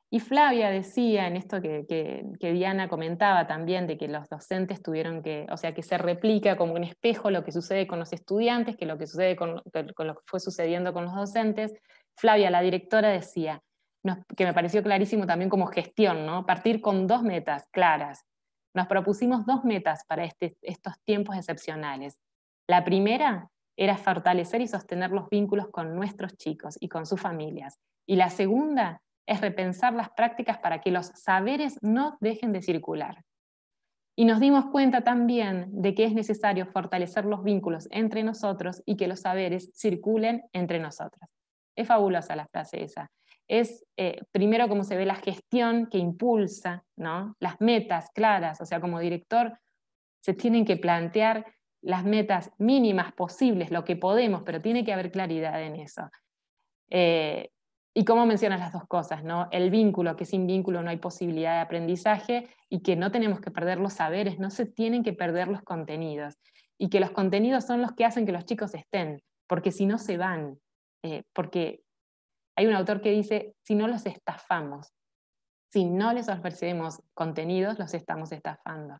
Y Flavia decía en esto que, Diana comentaba también, de que los docentes tuvieron que, o sea, que se replica como un espejo lo que sucede con los estudiantes, que lo que sucede con, lo que fue sucediendo con los docentes. Flavia, la directora, decía, que me pareció clarísimo también como gestión, ¿no? Partir con dos metas claras. Nos propusimos dos metas para este, estos tiempos excepcionales. La primera, era fortalecer y sostener los vínculos con nuestros chicos y con sus familias. Y la segunda es repensar las prácticas para que los saberes no dejen de circular. Y nos dimos cuenta también de que es necesario fortalecer los vínculos entre nosotros y que los saberes circulen entre nosotros. Es fabulosa la frase esa. Es eh, primero cómo se ve la gestión que impulsa, las metas claras, o sea, como director se tienen que plantear las metas mínimas posibles, lo que podemos, pero tiene que haber claridad en eso. Eh, y cómo mencionas las dos cosas, ¿no? El vínculo, que sin vínculo no hay posibilidad de aprendizaje y que no tenemos que perder los saberes, no se tienen que perder los contenidos. Y que los contenidos son los que hacen que los chicos estén, porque si no se van. Eh, porque hay un autor que dice, si no los estafamos, si no les ofrecemos contenidos, los estamos estafando.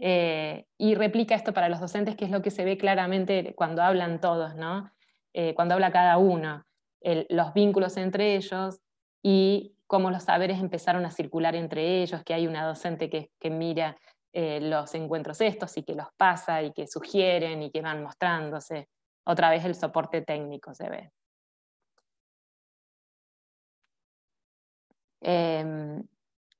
Eh, y replica esto para los docentes, que es lo que se ve claramente cuando hablan todos, ¿no? Eh, cuando habla cada uno, los vínculos entre ellos y cómo los saberes empezaron a circular entre ellos, que hay una docente que, mira eh, los encuentros estos y que los pasa y que sugieren y que van mostrándose. Otra vez el soporte técnico se ve. Em,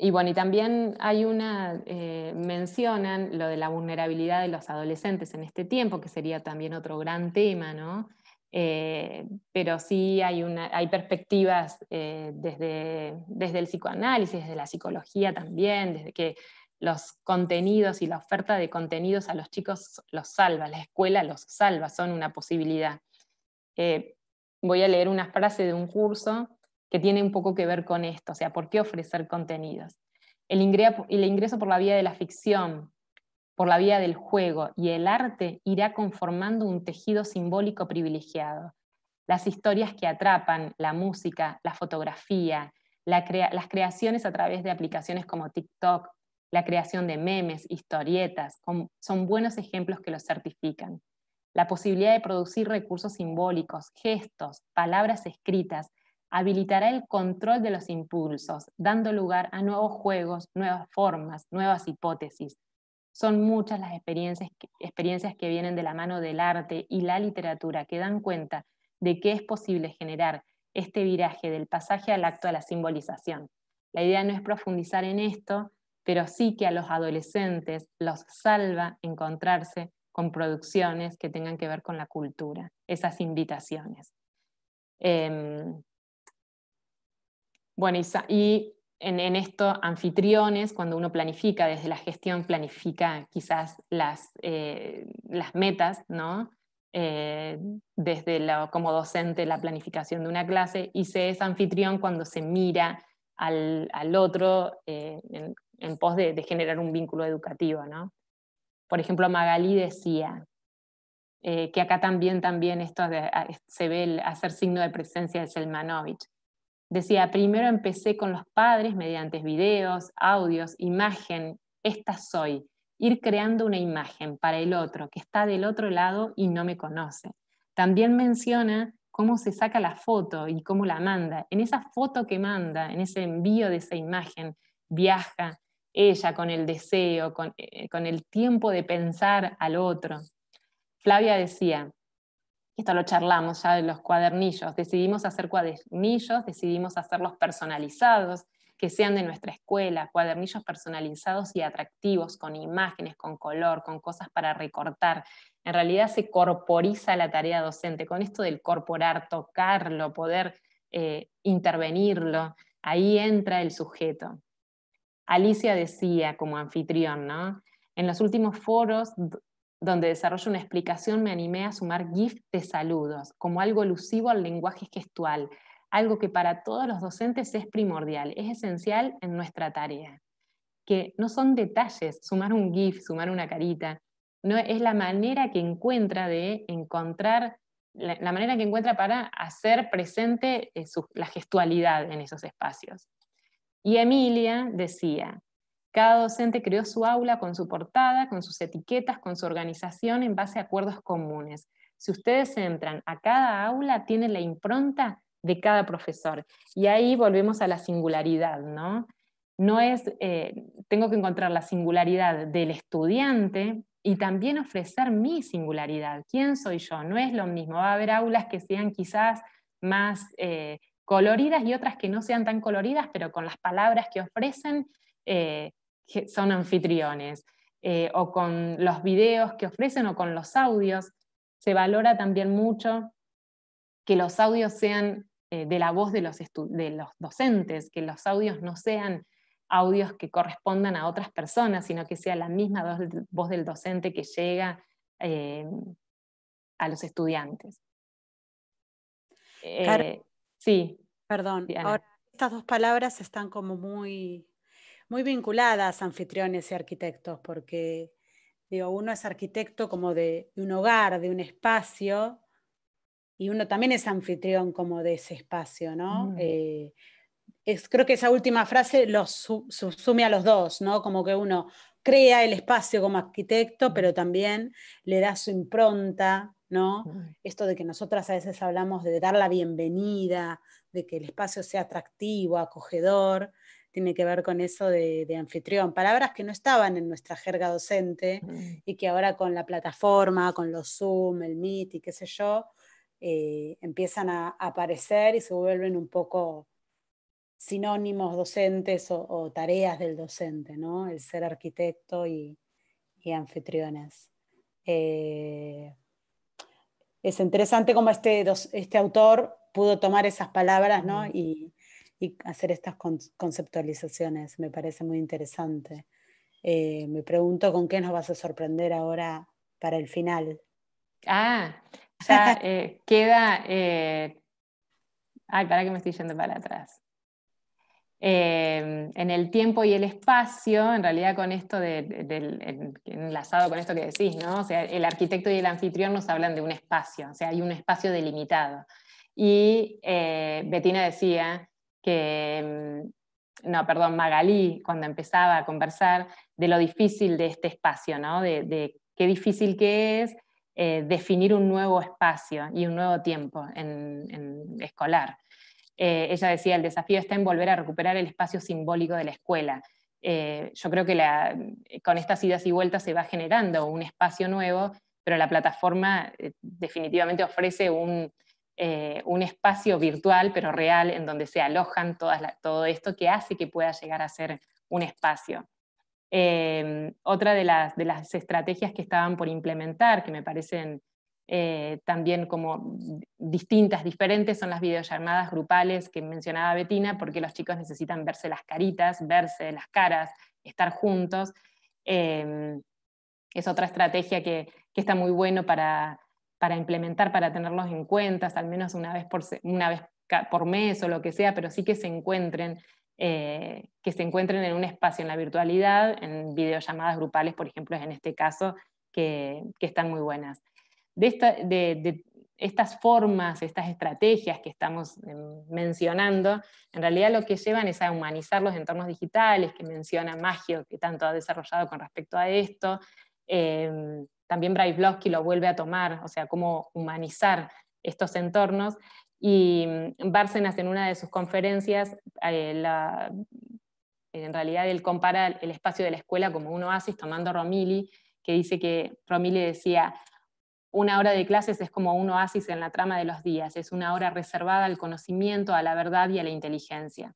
y bueno, y también hay una, eh, mencionan lo de la vulnerabilidad de los adolescentes en este tiempo, que sería también otro gran tema, ¿no? Eh, pero sí hay, perspectivas eh, desde, desde el psicoanálisis, desde la psicología también, desde que los contenidos y la oferta de contenidos a los chicos los salva, la escuela los salva, son una posibilidad. voy a leer una frase de un curso que tiene un poco que ver con esto, o sea, ¿por qué ofrecer contenidos? El, ingreso, por la vía de la ficción, por la vía del juego y el arte irá conformando un tejido simbólico privilegiado. Las historias que atrapan, la música, la fotografía, las creaciones a través de aplicaciones como TikTok, la creación de memes, historietas, son buenos ejemplos que los certifican. La posibilidad de producir recursos simbólicos, gestos, palabras escritas, habilitará el control de los impulsos, dando lugar a nuevos juegos, nuevas formas, nuevas hipótesis. Son muchas las experiencias que, experiencias que vienen de la mano del arte y la literatura que dan cuenta de que es posible generar este viraje del pasaje al acto a la simbolización. La idea no es profundizar en esto, pero sí que a los adolescentes los salva encontrarse con producciones que tengan que ver con la cultura, esas invitaciones. Em, bueno, y en, esto, anfitriones, cuando uno planifica desde la gestión, planifica quizás las, eh, metas, ¿no? Eh, desde como docente la planificación de una clase, y se es anfitrión cuando se mira al, otro eh, en, pos de, generar un vínculo educativo, ¿no? Por ejemplo, Magali decía que acá también, también esto se ve hacer signo de presencia de Selmanovich Decía, primero empecé con los padres mediante videos, audios, imagen, esta soy, ir creando una imagen para el otro que está del otro lado y no me conoce. También menciona cómo se saca la foto y cómo la manda. En esa foto que manda, en ese envío de esa imagen, viaja ella con el deseo, con, eh, con el tiempo de pensar al otro. Flavia decía, esto lo charlamos ya de los cuadernillos, decidimos hacer cuadernillos, decidimos hacerlos personalizados, que sean de nuestra escuela, cuadernillos personalizados y atractivos, con imágenes, con color, con cosas para recortar. En realidad se corporiza la tarea docente, con esto del corporar, tocarlo, poder eh, intervenirlo, ahí entra el sujeto. Alicia decía como anfitrión, En los últimos foros donde desarrollo una explicación, me animé a sumar GIF de saludos, como algo alusivo al lenguaje gestual, algo que para todos los docentes es primordial, es esencial en nuestra tarea. Que no son detalles, sumar un GIF, sumar una carita, no es la manera que encuentra de encontrar, la, manera que encuentra para hacer presente eh, la gestualidad en esos espacios. Y Emilia decía, cada docente creó su aula con su portada, con sus etiquetas, con su organización en base a acuerdos comunes. Si ustedes entran a cada aula, tiene la impronta de cada profesor. Y ahí volvemos a la singularidad, ¿no? No es, eh, tengo que encontrar la singularidad del estudiante y también ofrecer mi singularidad. ¿Quién soy yo? No es lo mismo. Va a haber aulas que sean quizás más eh, coloridas y otras que no sean tan coloridas, pero con las palabras que ofrecen eh, son anfitriones, eh, o con los videos que ofrecen o con los audios. Se valora también mucho que los audios sean eh, de la voz de los, de los docentes, que los audios no sean audios que correspondan a otras personas, sino que sea la misma voz del docente que llega eh, a los estudiantes. sí. Perdón, estas dos palabras están como muy muy vinculadas anfitriones y arquitectos, porque uno es arquitecto como de, un hogar, de un espacio, y uno también es anfitrión como de ese espacio, ¿no? Mm. Eh, creo que esa última frase lo subsume a los dos, ¿no? Como que uno crea el espacio como arquitecto, pero también le da su impronta, ¿no? Esto de que nosotras a veces hablamos de dar la bienvenida, de que el espacio sea atractivo, acogedor, tiene que ver con eso de, anfitrión, palabras que no estaban en nuestra jerga docente mm. y que ahora con la plataforma, con los Zoom, el Meet y qué sé yo, eh, empiezan a, aparecer y se vuelven un poco sinónimos docentes o, tareas del docente, ¿no? El ser arquitecto y, anfitriones. Eh, es interesante cómo este, este autor pudo tomar esas palabras ¿no? Mm. y, y hacer estas conceptualizaciones. Me parece muy interesante. Eh, me pregunto con qué nos vas a sorprender ahora para el final. Ah, ya eh, queda... Eh, ay, para que me estoy yendo para atrás. en el tiempo y el espacio, en realidad con esto de, enlazado con esto que decís, ¿no? O sea, el arquitecto y el anfitrión nos hablan de un espacio, o sea, hay un espacio delimitado. Y Betina decía que, mm, no, perdón, Magalí, cuando empezaba a conversar de lo difícil de este espacio, ¿no? de, qué difícil que es eh, definir un nuevo espacio y un nuevo tiempo en, escolar. Eh, ella decía, el desafío está en volver a recuperar el espacio simbólico de la escuela. Eh, yo creo que con estas idas y vueltas se va generando un espacio nuevo, pero la plataforma definitivamente ofrece un, eh, un espacio virtual pero real en donde se alojan todo esto que hace que pueda llegar a ser un espacio. Em, otra de las, estrategias que estaban por implementar, que me parecen eh, también como distintas, diferentes, son las videollamadas grupales que mencionaba Betina, porque los chicos necesitan verse las caritas, verse las caras, estar juntos. Em, es otra estrategia que está muy bueno para, para implementar, para tenerlos en cuenta, al menos una vez por, una vez por mes o lo que sea, pero sí que se encuentren, eh, que se encuentren en un espacio, en la virtualidad, en videollamadas grupales, por ejemplo, en este caso, que, que están muy buenas. De, de, estas formas, estas estrategias que estamos eh, mencionando, en realidad lo que llevan es a humanizar los entornos digitales, que menciona Magio, que tanto ha desarrollado con respecto a esto. Eh, también Brailovsky lo vuelve a tomar, o sea, cómo humanizar estos entornos. Y mm, Bárcenas en una de sus conferencias, eh, en realidad él compara el espacio de la escuela como un oasis tomando Romili, que dice que Romili decía, una hora de clases es como un oasis en la trama de los días, es una hora reservada al conocimiento, a la verdad y a la inteligencia.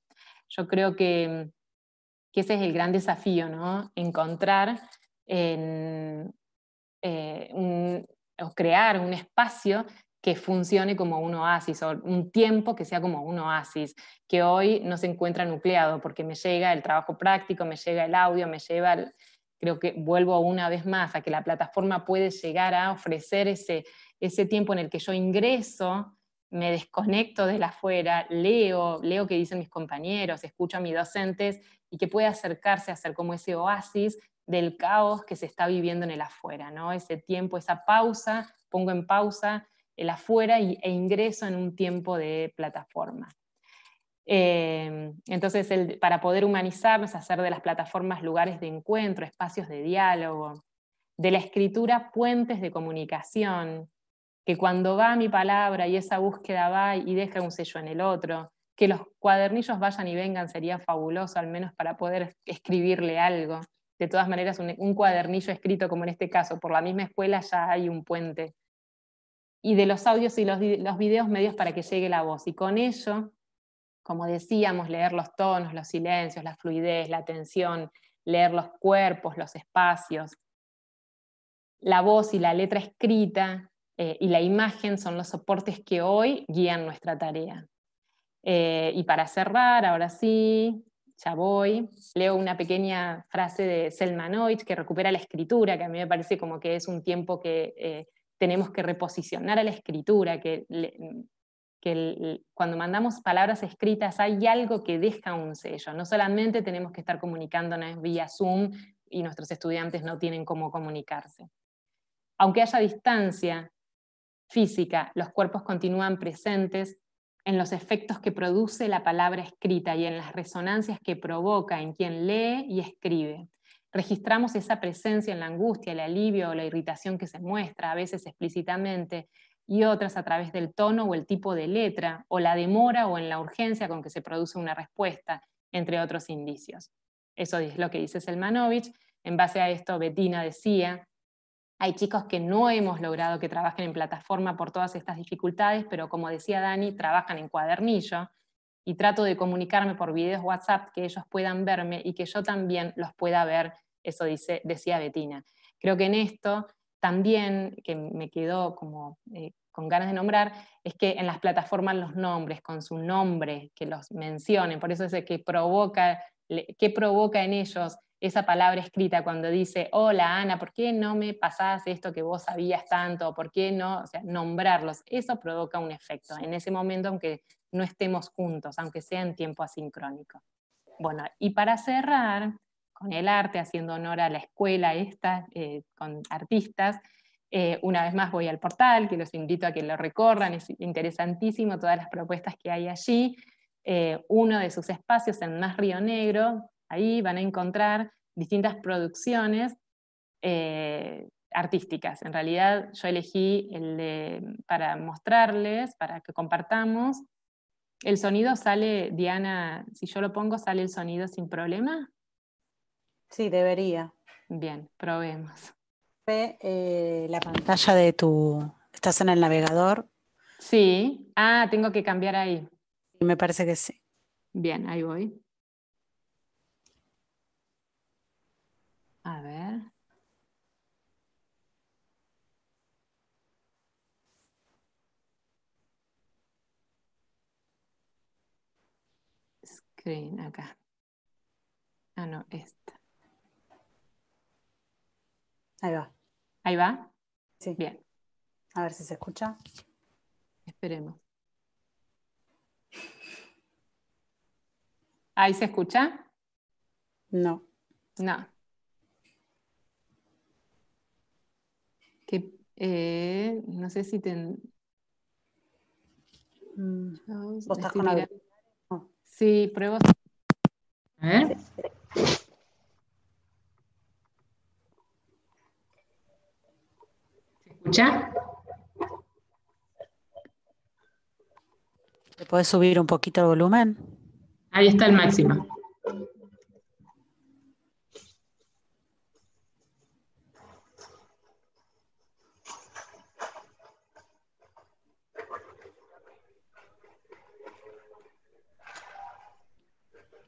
Yo creo que, mm, ese es el gran desafío, ¿no? Encontrar en, eh, o crear un espacio que funcione como un oasis o un tiempo que sea como un oasis, que hoy no se encuentra nucleado porque me llega el trabajo práctico, me llega el audio, me lleva, creo que vuelvo una vez más a que la plataforma puede llegar a ofrecer ese, ese tiempo en el que yo ingreso, me desconecto de la afuera, leo, leo qué dicen mis compañeros, escucho a mis docentes y que pueda acercarse a hacer como ese oasis del caos que se está viviendo en el afuera, ¿no? Ese tiempo, esa pausa, pongo en pausa el afuera e ingreso en un tiempo de plataforma. Eh, entonces, para poder humanizarnos, hacer de las plataformas lugares de encuentro, espacios de diálogo, de la escritura puentes de comunicación, que cuando va mi palabra y esa búsqueda va y deja un sello en el otro, que los cuadernillos vayan y vengan sería fabuloso, al menos para poder escribirle algo de todas maneras un, cuadernillo escrito, como en este caso, por la misma escuela ya hay un puente. Y de los audios y los, los videos medios para que llegue la voz. Y con ello, como decíamos, leer los tonos, los silencios, la fluidez, la tensión, leer los cuerpos, los espacios. La voz y la letra escrita eh, y la imagen son los soportes que hoy guían nuestra tarea. Eh, y para cerrar, ahora sí, ya leo una pequeña frase de Selma Noitz que recupera la escritura, que a mí me parece como que es un tiempo que eh, tenemos que reposicionar a la escritura, que, cuando mandamos palabras escritas hay algo que deja un sello, no solamente tenemos que estar comunicándonos vía Zoom y nuestros estudiantes no tienen cómo comunicarse. Aunque haya distancia física, los cuerpos continúan presentes en los efectos que produce la palabra escrita y en las resonancias que provoca en quien lee y escribe. Registramos esa presencia en la angustia, el alivio o la irritación que se muestra, a veces explícitamente, y otras a través del tono o el tipo de letra, o la demora o en la urgencia con que se produce una respuesta, entre otros indicios. Eso es lo que dice Selmanovich. En base a esto, Bettina decía, hay chicos que no hemos logrado que trabajen en plataforma por todas estas dificultades, pero como decía Dani, trabajan en cuadernillo y trato de comunicarme por videos WhatsApp que ellos puedan verme y que yo también los pueda ver, eso dice, decía Betina. Creo que en esto también, que me quedó como eh, con ganas de nombrar, es que en las plataformas los nombres, con su nombre, que los mencionen, por eso es que provoca, que provoca en ellos esa palabra escrita cuando dice, hola Ana, ¿por qué no me pasás esto que vos sabías tanto? ¿Por qué no? O sea, nombrarlos, eso provoca un efecto en ese momento, aunque no estemos juntos, aunque sea en tiempo asincrónico. Bueno, y para cerrar con el arte, haciendo honor a la escuela esta, eh, con artistas, eh, una vez más voy al portal, que los invito a que lo recorran, es interesantísimo todas las propuestas que hay allí. Eh, uno de sus espacios en Más Río Negro, Ahí van a encontrar distintas producciones eh, artísticas. En realidad yo elegí el de, para mostrarles, para que compartamos. El sonido sale, Diana, si yo lo pongo, sale el sonido sin problema. Sí, debería. Bien, probemos. Ve eh, la pantalla de tu... ¿Estás en el navegador? Sí. Ah, tengo que cambiar ahí. Me parece que sí. Bien, ahí voy. A ver. Screen acá. Ah, no, esta. Ahí va. ¿Ahí va? Sí. Bien. A ver si se escucha. Esperemos. ¿Ahí se escucha? No. No. Eh, no sé si te... Mm, estás oh. Sí, pruebo. A ¿Se escucha? ¿Te puede subir un poquito el volumen? Ahí está el máximo.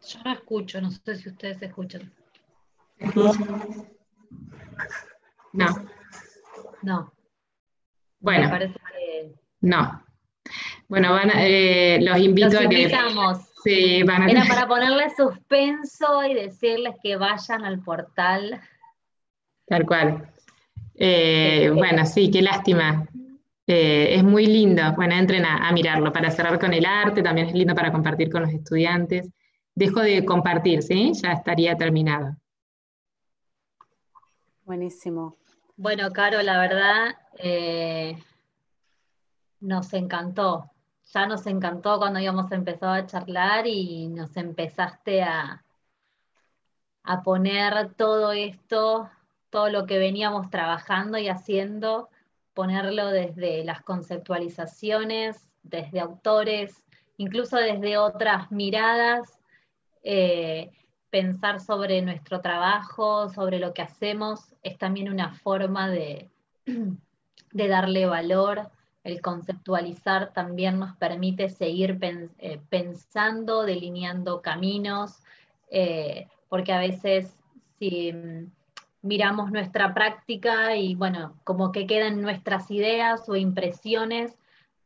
Yo no escucho, no sé si ustedes escuchan. No. No. Bueno. Me No. Bueno, eh, los invito a que... Sí, van a... Era para ponerle suspenso y decirles que vayan al portal. Tal cual. Eh, bueno, sí, qué lástima. Eh, es muy lindo. Bueno, entren a mirarlo. Para cerrar con el arte, también es lindo para compartir con los estudiantes dejo de compartir, ¿sí? Ya estaría terminada. Buenísimo. Bueno, Caro, la verdad eh, nos encantó. Ya nos encantó cuando habíamos empezado a charlar y nos empezaste a, a poner todo esto, todo lo que veníamos trabajando y haciendo, ponerlo desde las conceptualizaciones, desde autores, incluso desde otras miradas eh, pensar sobre nuestro trabajo, sobre lo que hacemos, es también una forma de, darle valor. El conceptualizar también nos permite seguir eh, pensando, delineando caminos, eh, porque a veces si mm, miramos nuestra práctica y bueno, como que quedan nuestras ideas o impresiones,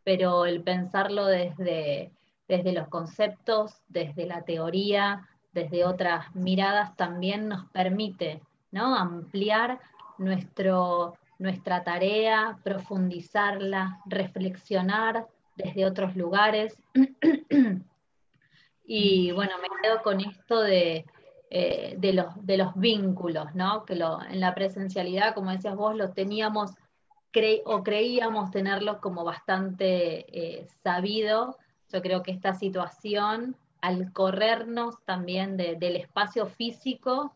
pero el pensarlo desde desde los conceptos, desde la teoría, desde otras miradas, también nos permite ampliar nuestra tarea, profundizarla, reflexionar desde otros lugares. y bueno, me quedo con esto de, eh, los, vínculos, que en la presencialidad, como decías vos, lo teníamos o creíamos tenerlo como bastante eh, sabido yo creo que esta situación, al corrernos también del espacio físico,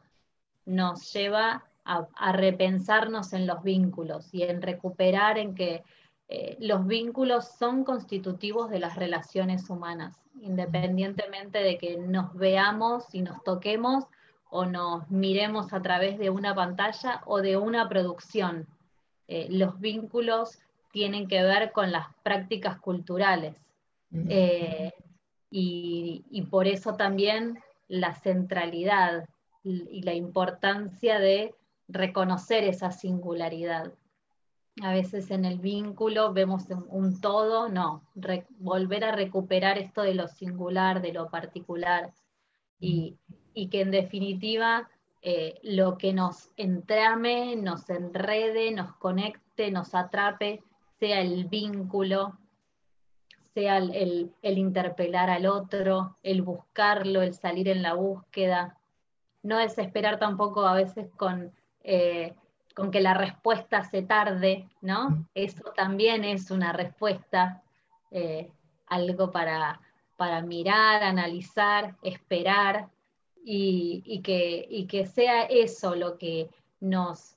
nos lleva a, repensarnos en los vínculos y en recuperar en que eh, los vínculos son constitutivos de las relaciones humanas, independientemente de que nos veamos y nos toquemos o nos miremos a través de una pantalla o de una producción. Eh, los vínculos tienen que ver con las prácticas culturales eh, y, por eso también la centralidad y la importancia de reconocer esa singularidad. A veces en el vínculo vemos un todo, no, volver a recuperar esto de lo singular, de lo particular, y, que en definitiva eh, lo que nos entrame, nos enrede, nos conecte, nos atrape, sea el vínculo, sea el, interpelar al otro, el buscarlo, el salir en la búsqueda, no desesperar tampoco a veces con, eh, con que la respuesta se tarde, ¿no? Eso también es una respuesta, eh, algo para, mirar, analizar, esperar que, y que sea eso lo que nos,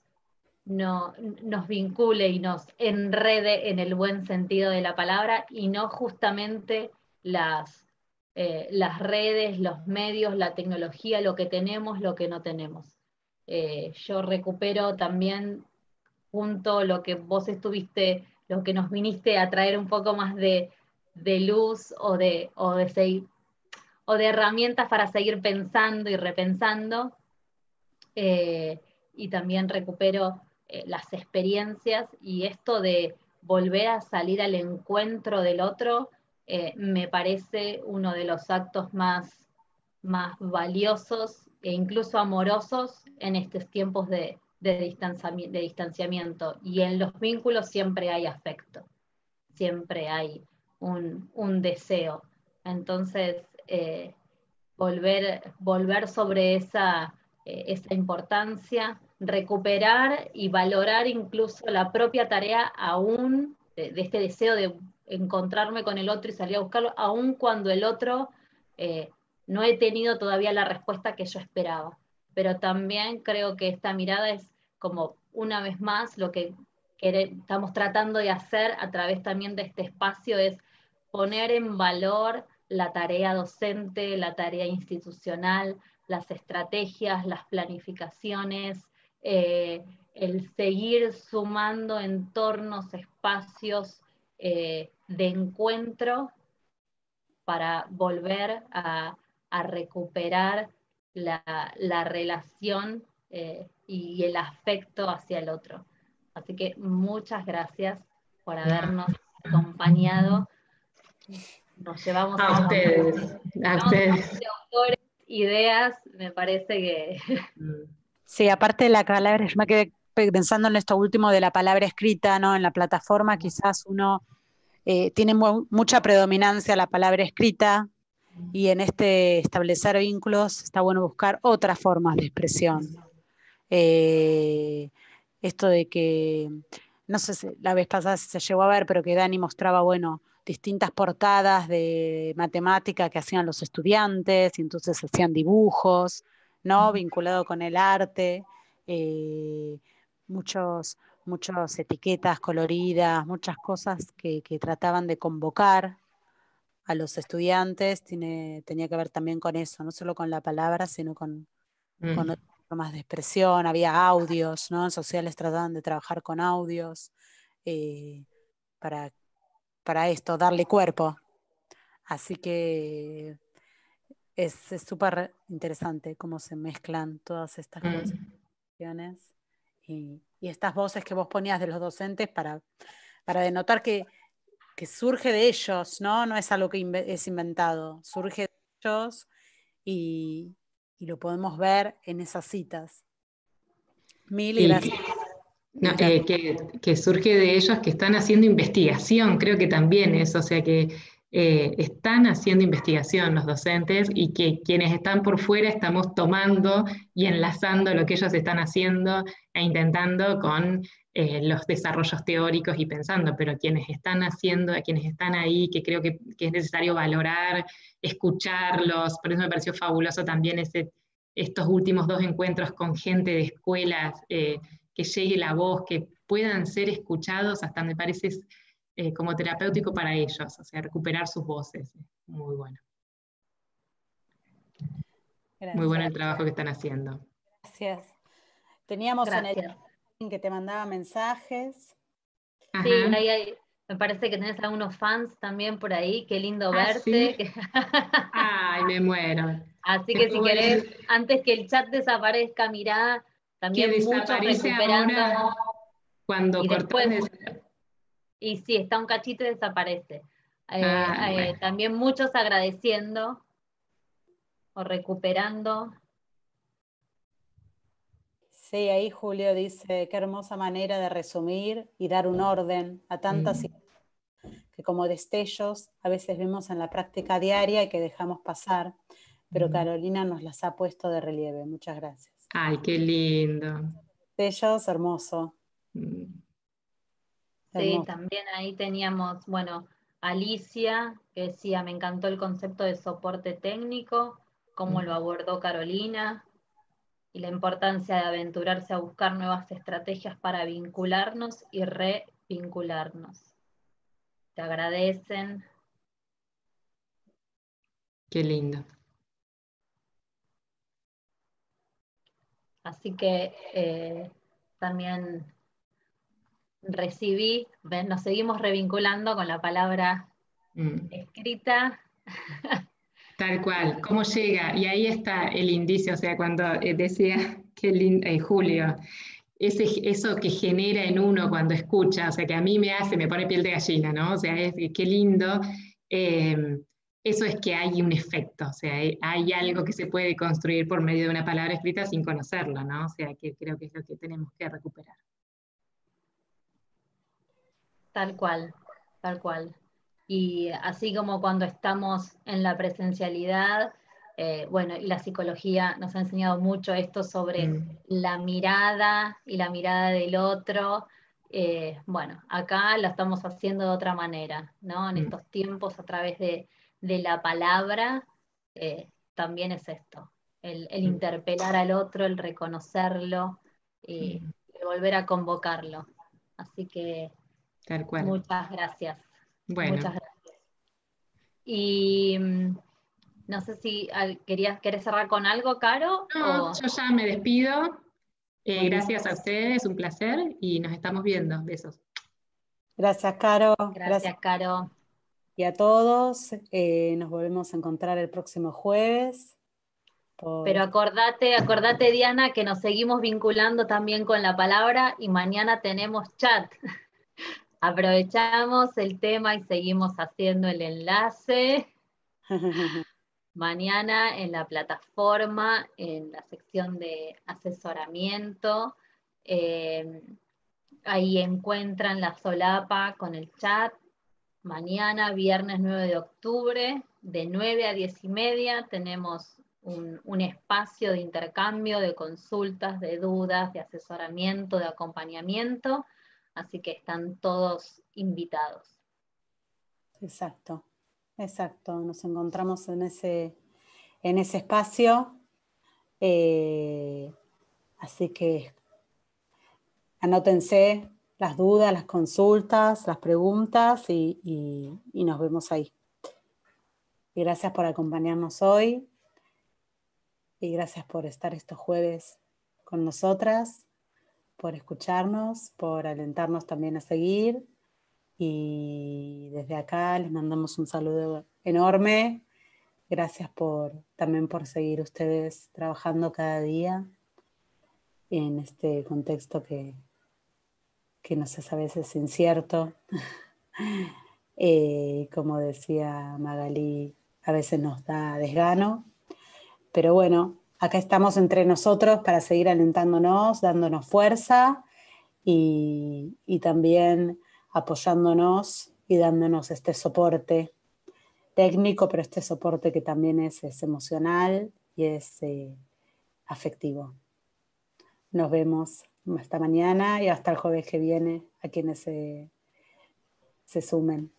no, nos vincule y nos enrede en el buen sentido de la palabra y no justamente las, eh, las redes, los medios, la tecnología, lo que tenemos, lo que no tenemos. Eh, yo recupero también junto lo que vos estuviste, lo que nos viniste a traer un poco más de, luz o de, o de, o de herramientas para seguir pensando y repensando. Eh, y también recupero eh, las experiencias y esto de volver a salir al encuentro del otro eh, me parece uno de los actos más, valiosos e incluso amorosos en estos tiempos de, distanciamiento. Y en los vínculos siempre hay afecto, siempre hay un, deseo. Entonces, eh, volver, volver sobre esa, esa importancia, recuperar y valorar incluso la propia tarea aún de, este deseo de encontrarme con el otro y salir a buscarlo, aún cuando el otro eh, no he tenido todavía la respuesta que yo esperaba. Pero también creo que esta mirada es como una vez más lo que estamos tratando de hacer a través también de este espacio es poner en valor la tarea docente, la tarea institucional, las estrategias, las planificaciones, eh, el seguir sumando entornos, espacios eh, de encuentro para volver a, recuperar la, relación eh, y el afecto hacia el otro. Así que muchas gracias por habernos acompañado. Nos llevamos a, ustedes, ustedes. ideas, me parece que... Mm. Sí, aparte de la palabra, yo me quedé pensando en esto último de la palabra escrita, ¿no? En la plataforma quizás uno eh, tiene mucha predominancia la palabra escrita y en este establecer vínculos está bueno buscar otras formas de expresión. Eh, esto de que, no sé, si la vez pasada se llegó a ver, pero que Dani mostraba, bueno, distintas portadas de matemática que hacían los estudiantes y entonces hacían dibujos ¿no? Vinculado con el arte, eh, muchos, muchas etiquetas coloridas, muchas cosas que, trataban de convocar a los estudiantes, tiene, tenía que ver también con eso, no solo con la palabra, sino con, mm. otras formas de expresión, había audios, ¿no? En sociales trataban de trabajar con audios eh, para, para esto, darle cuerpo. Así que es súper interesante cómo se mezclan todas estas mm. y, estas voces que vos ponías de los docentes para, para denotar que, que surge de ellos, ¿no? No es algo que es inventado, surge de ellos y, y, lo podemos ver en esas citas. Mil y gracias. que, eh, que, surge de ellos que están haciendo investigación, creo que también es, o sea que eh, están haciendo investigación los docentes y que quienes están por fuera estamos tomando y enlazando lo que ellos están haciendo e intentando con eh, los desarrollos teóricos y pensando, pero quienes están haciendo, a quienes están ahí, que creo que, es necesario valorar, escucharlos, por eso me pareció fabuloso también ese, estos últimos dos encuentros con gente de escuelas, eh, que llegue la voz, que puedan ser escuchados, hasta me parece... Eh, como terapéutico para ellos, o sea, recuperar sus voces. Muy bueno. Muy bueno el trabajo que están haciendo. Gracias. Teníamos en el que te mandaba mensajes. Sí, me parece que tenés algunos fans también por ahí, qué lindo ah, verte. Ay, me muero. Así que si querés, antes que el chat desaparezca, mirá, también desaparece Ahora, cuando cortes. Y sí, está un cachito y desaparece. Eh, ah, eh, también muchos agradeciendo o recuperando. Sí, ahí Julio dice, qué hermosa manera de resumir y dar un orden a tantas que como destellos a veces vemos en la práctica diaria y que dejamos pasar, pero Carolina nos las ha puesto de relieve. Muchas gracias. Ay, qué lindo. Destellos, hermoso. Mm. Sí, también ahí teníamos, bueno, Alicia, que decía, me encantó el concepto de soporte técnico, cómo mm. lo abordó Carolina, y la importancia de aventurarse a buscar nuevas estrategias para vincularnos y revincularnos. Te agradecen. Qué lindo. Así que eh, también recibí, nos seguimos revinculando con la palabra mm. escrita. Tal cual, cómo llega. Y ahí está el indicio, o sea, cuando eh, decía que eh, Julio, ese, eso que genera en uno cuando escucha, o sea, que a mí me hace, me pone piel de gallina, ¿no? O sea, es, eh, qué lindo. Em, eso es que hay un efecto, o sea, hay, algo que se puede construir por medio de una palabra escrita sin conocerlo, ¿no? O sea, que creo que es lo que tenemos que recuperar. Tal cual, tal cual. Y así como cuando estamos en la presencialidad, eh, bueno, y la psicología nos ha enseñado mucho esto sobre mm. la mirada y la mirada del otro. Eh, bueno, acá lo estamos haciendo de otra manera, ¿no? En mm. estos tiempos a través de, la palabra, eh, también es esto, el, mm. interpelar al otro, el reconocerlo y volver a convocarlo. Así que Muchas gracias. Muchas gracias. Y mm, no sé si querías, querés cerrar con algo, Caro. No, yo ya me despido. Eh, gracias, a pues. ustedes, es un placer y nos estamos viendo. Besos. Gracias, Caro. Gracias, Caro. Y a todos, eh, nos volvemos a encontrar el próximo jueves. Pero acordate, acordate, Diana, que nos seguimos vinculando también con la palabra y mañana tenemos chat. Aprovechamos el tema y seguimos haciendo el enlace. Mañana en la plataforma, en la sección de asesoramiento, eh, ahí encuentran la solapa con el chat. Mañana, viernes 9 de octubre, de 9 a 10 y media, tenemos un, espacio de intercambio, de consultas, de dudas, de asesoramiento, de acompañamiento. Así que están todos invitados. Exacto, exacto. Nos encontramos en ese, espacio. Eh, así que anótense las dudas, las consultas, las preguntas y, y nos vemos ahí. Y gracias por acompañarnos hoy y gracias por estar estos jueves con nosotras por escucharnos, por alentarnos también a seguir. Y desde acá les mandamos un saludo enorme. Gracias por también por seguir ustedes trabajando cada día en este contexto que, que nos es a veces incierto. y eh, como decía Magali a veces nos da desgano, pero bueno, acá estamos entre nosotros para seguir alentándonos, dándonos fuerza y, también apoyándonos y dándonos este soporte técnico, pero este soporte que también es, emocional y es eh, afectivo. Nos vemos hasta mañana y hasta el jueves que viene a quienes se sumen.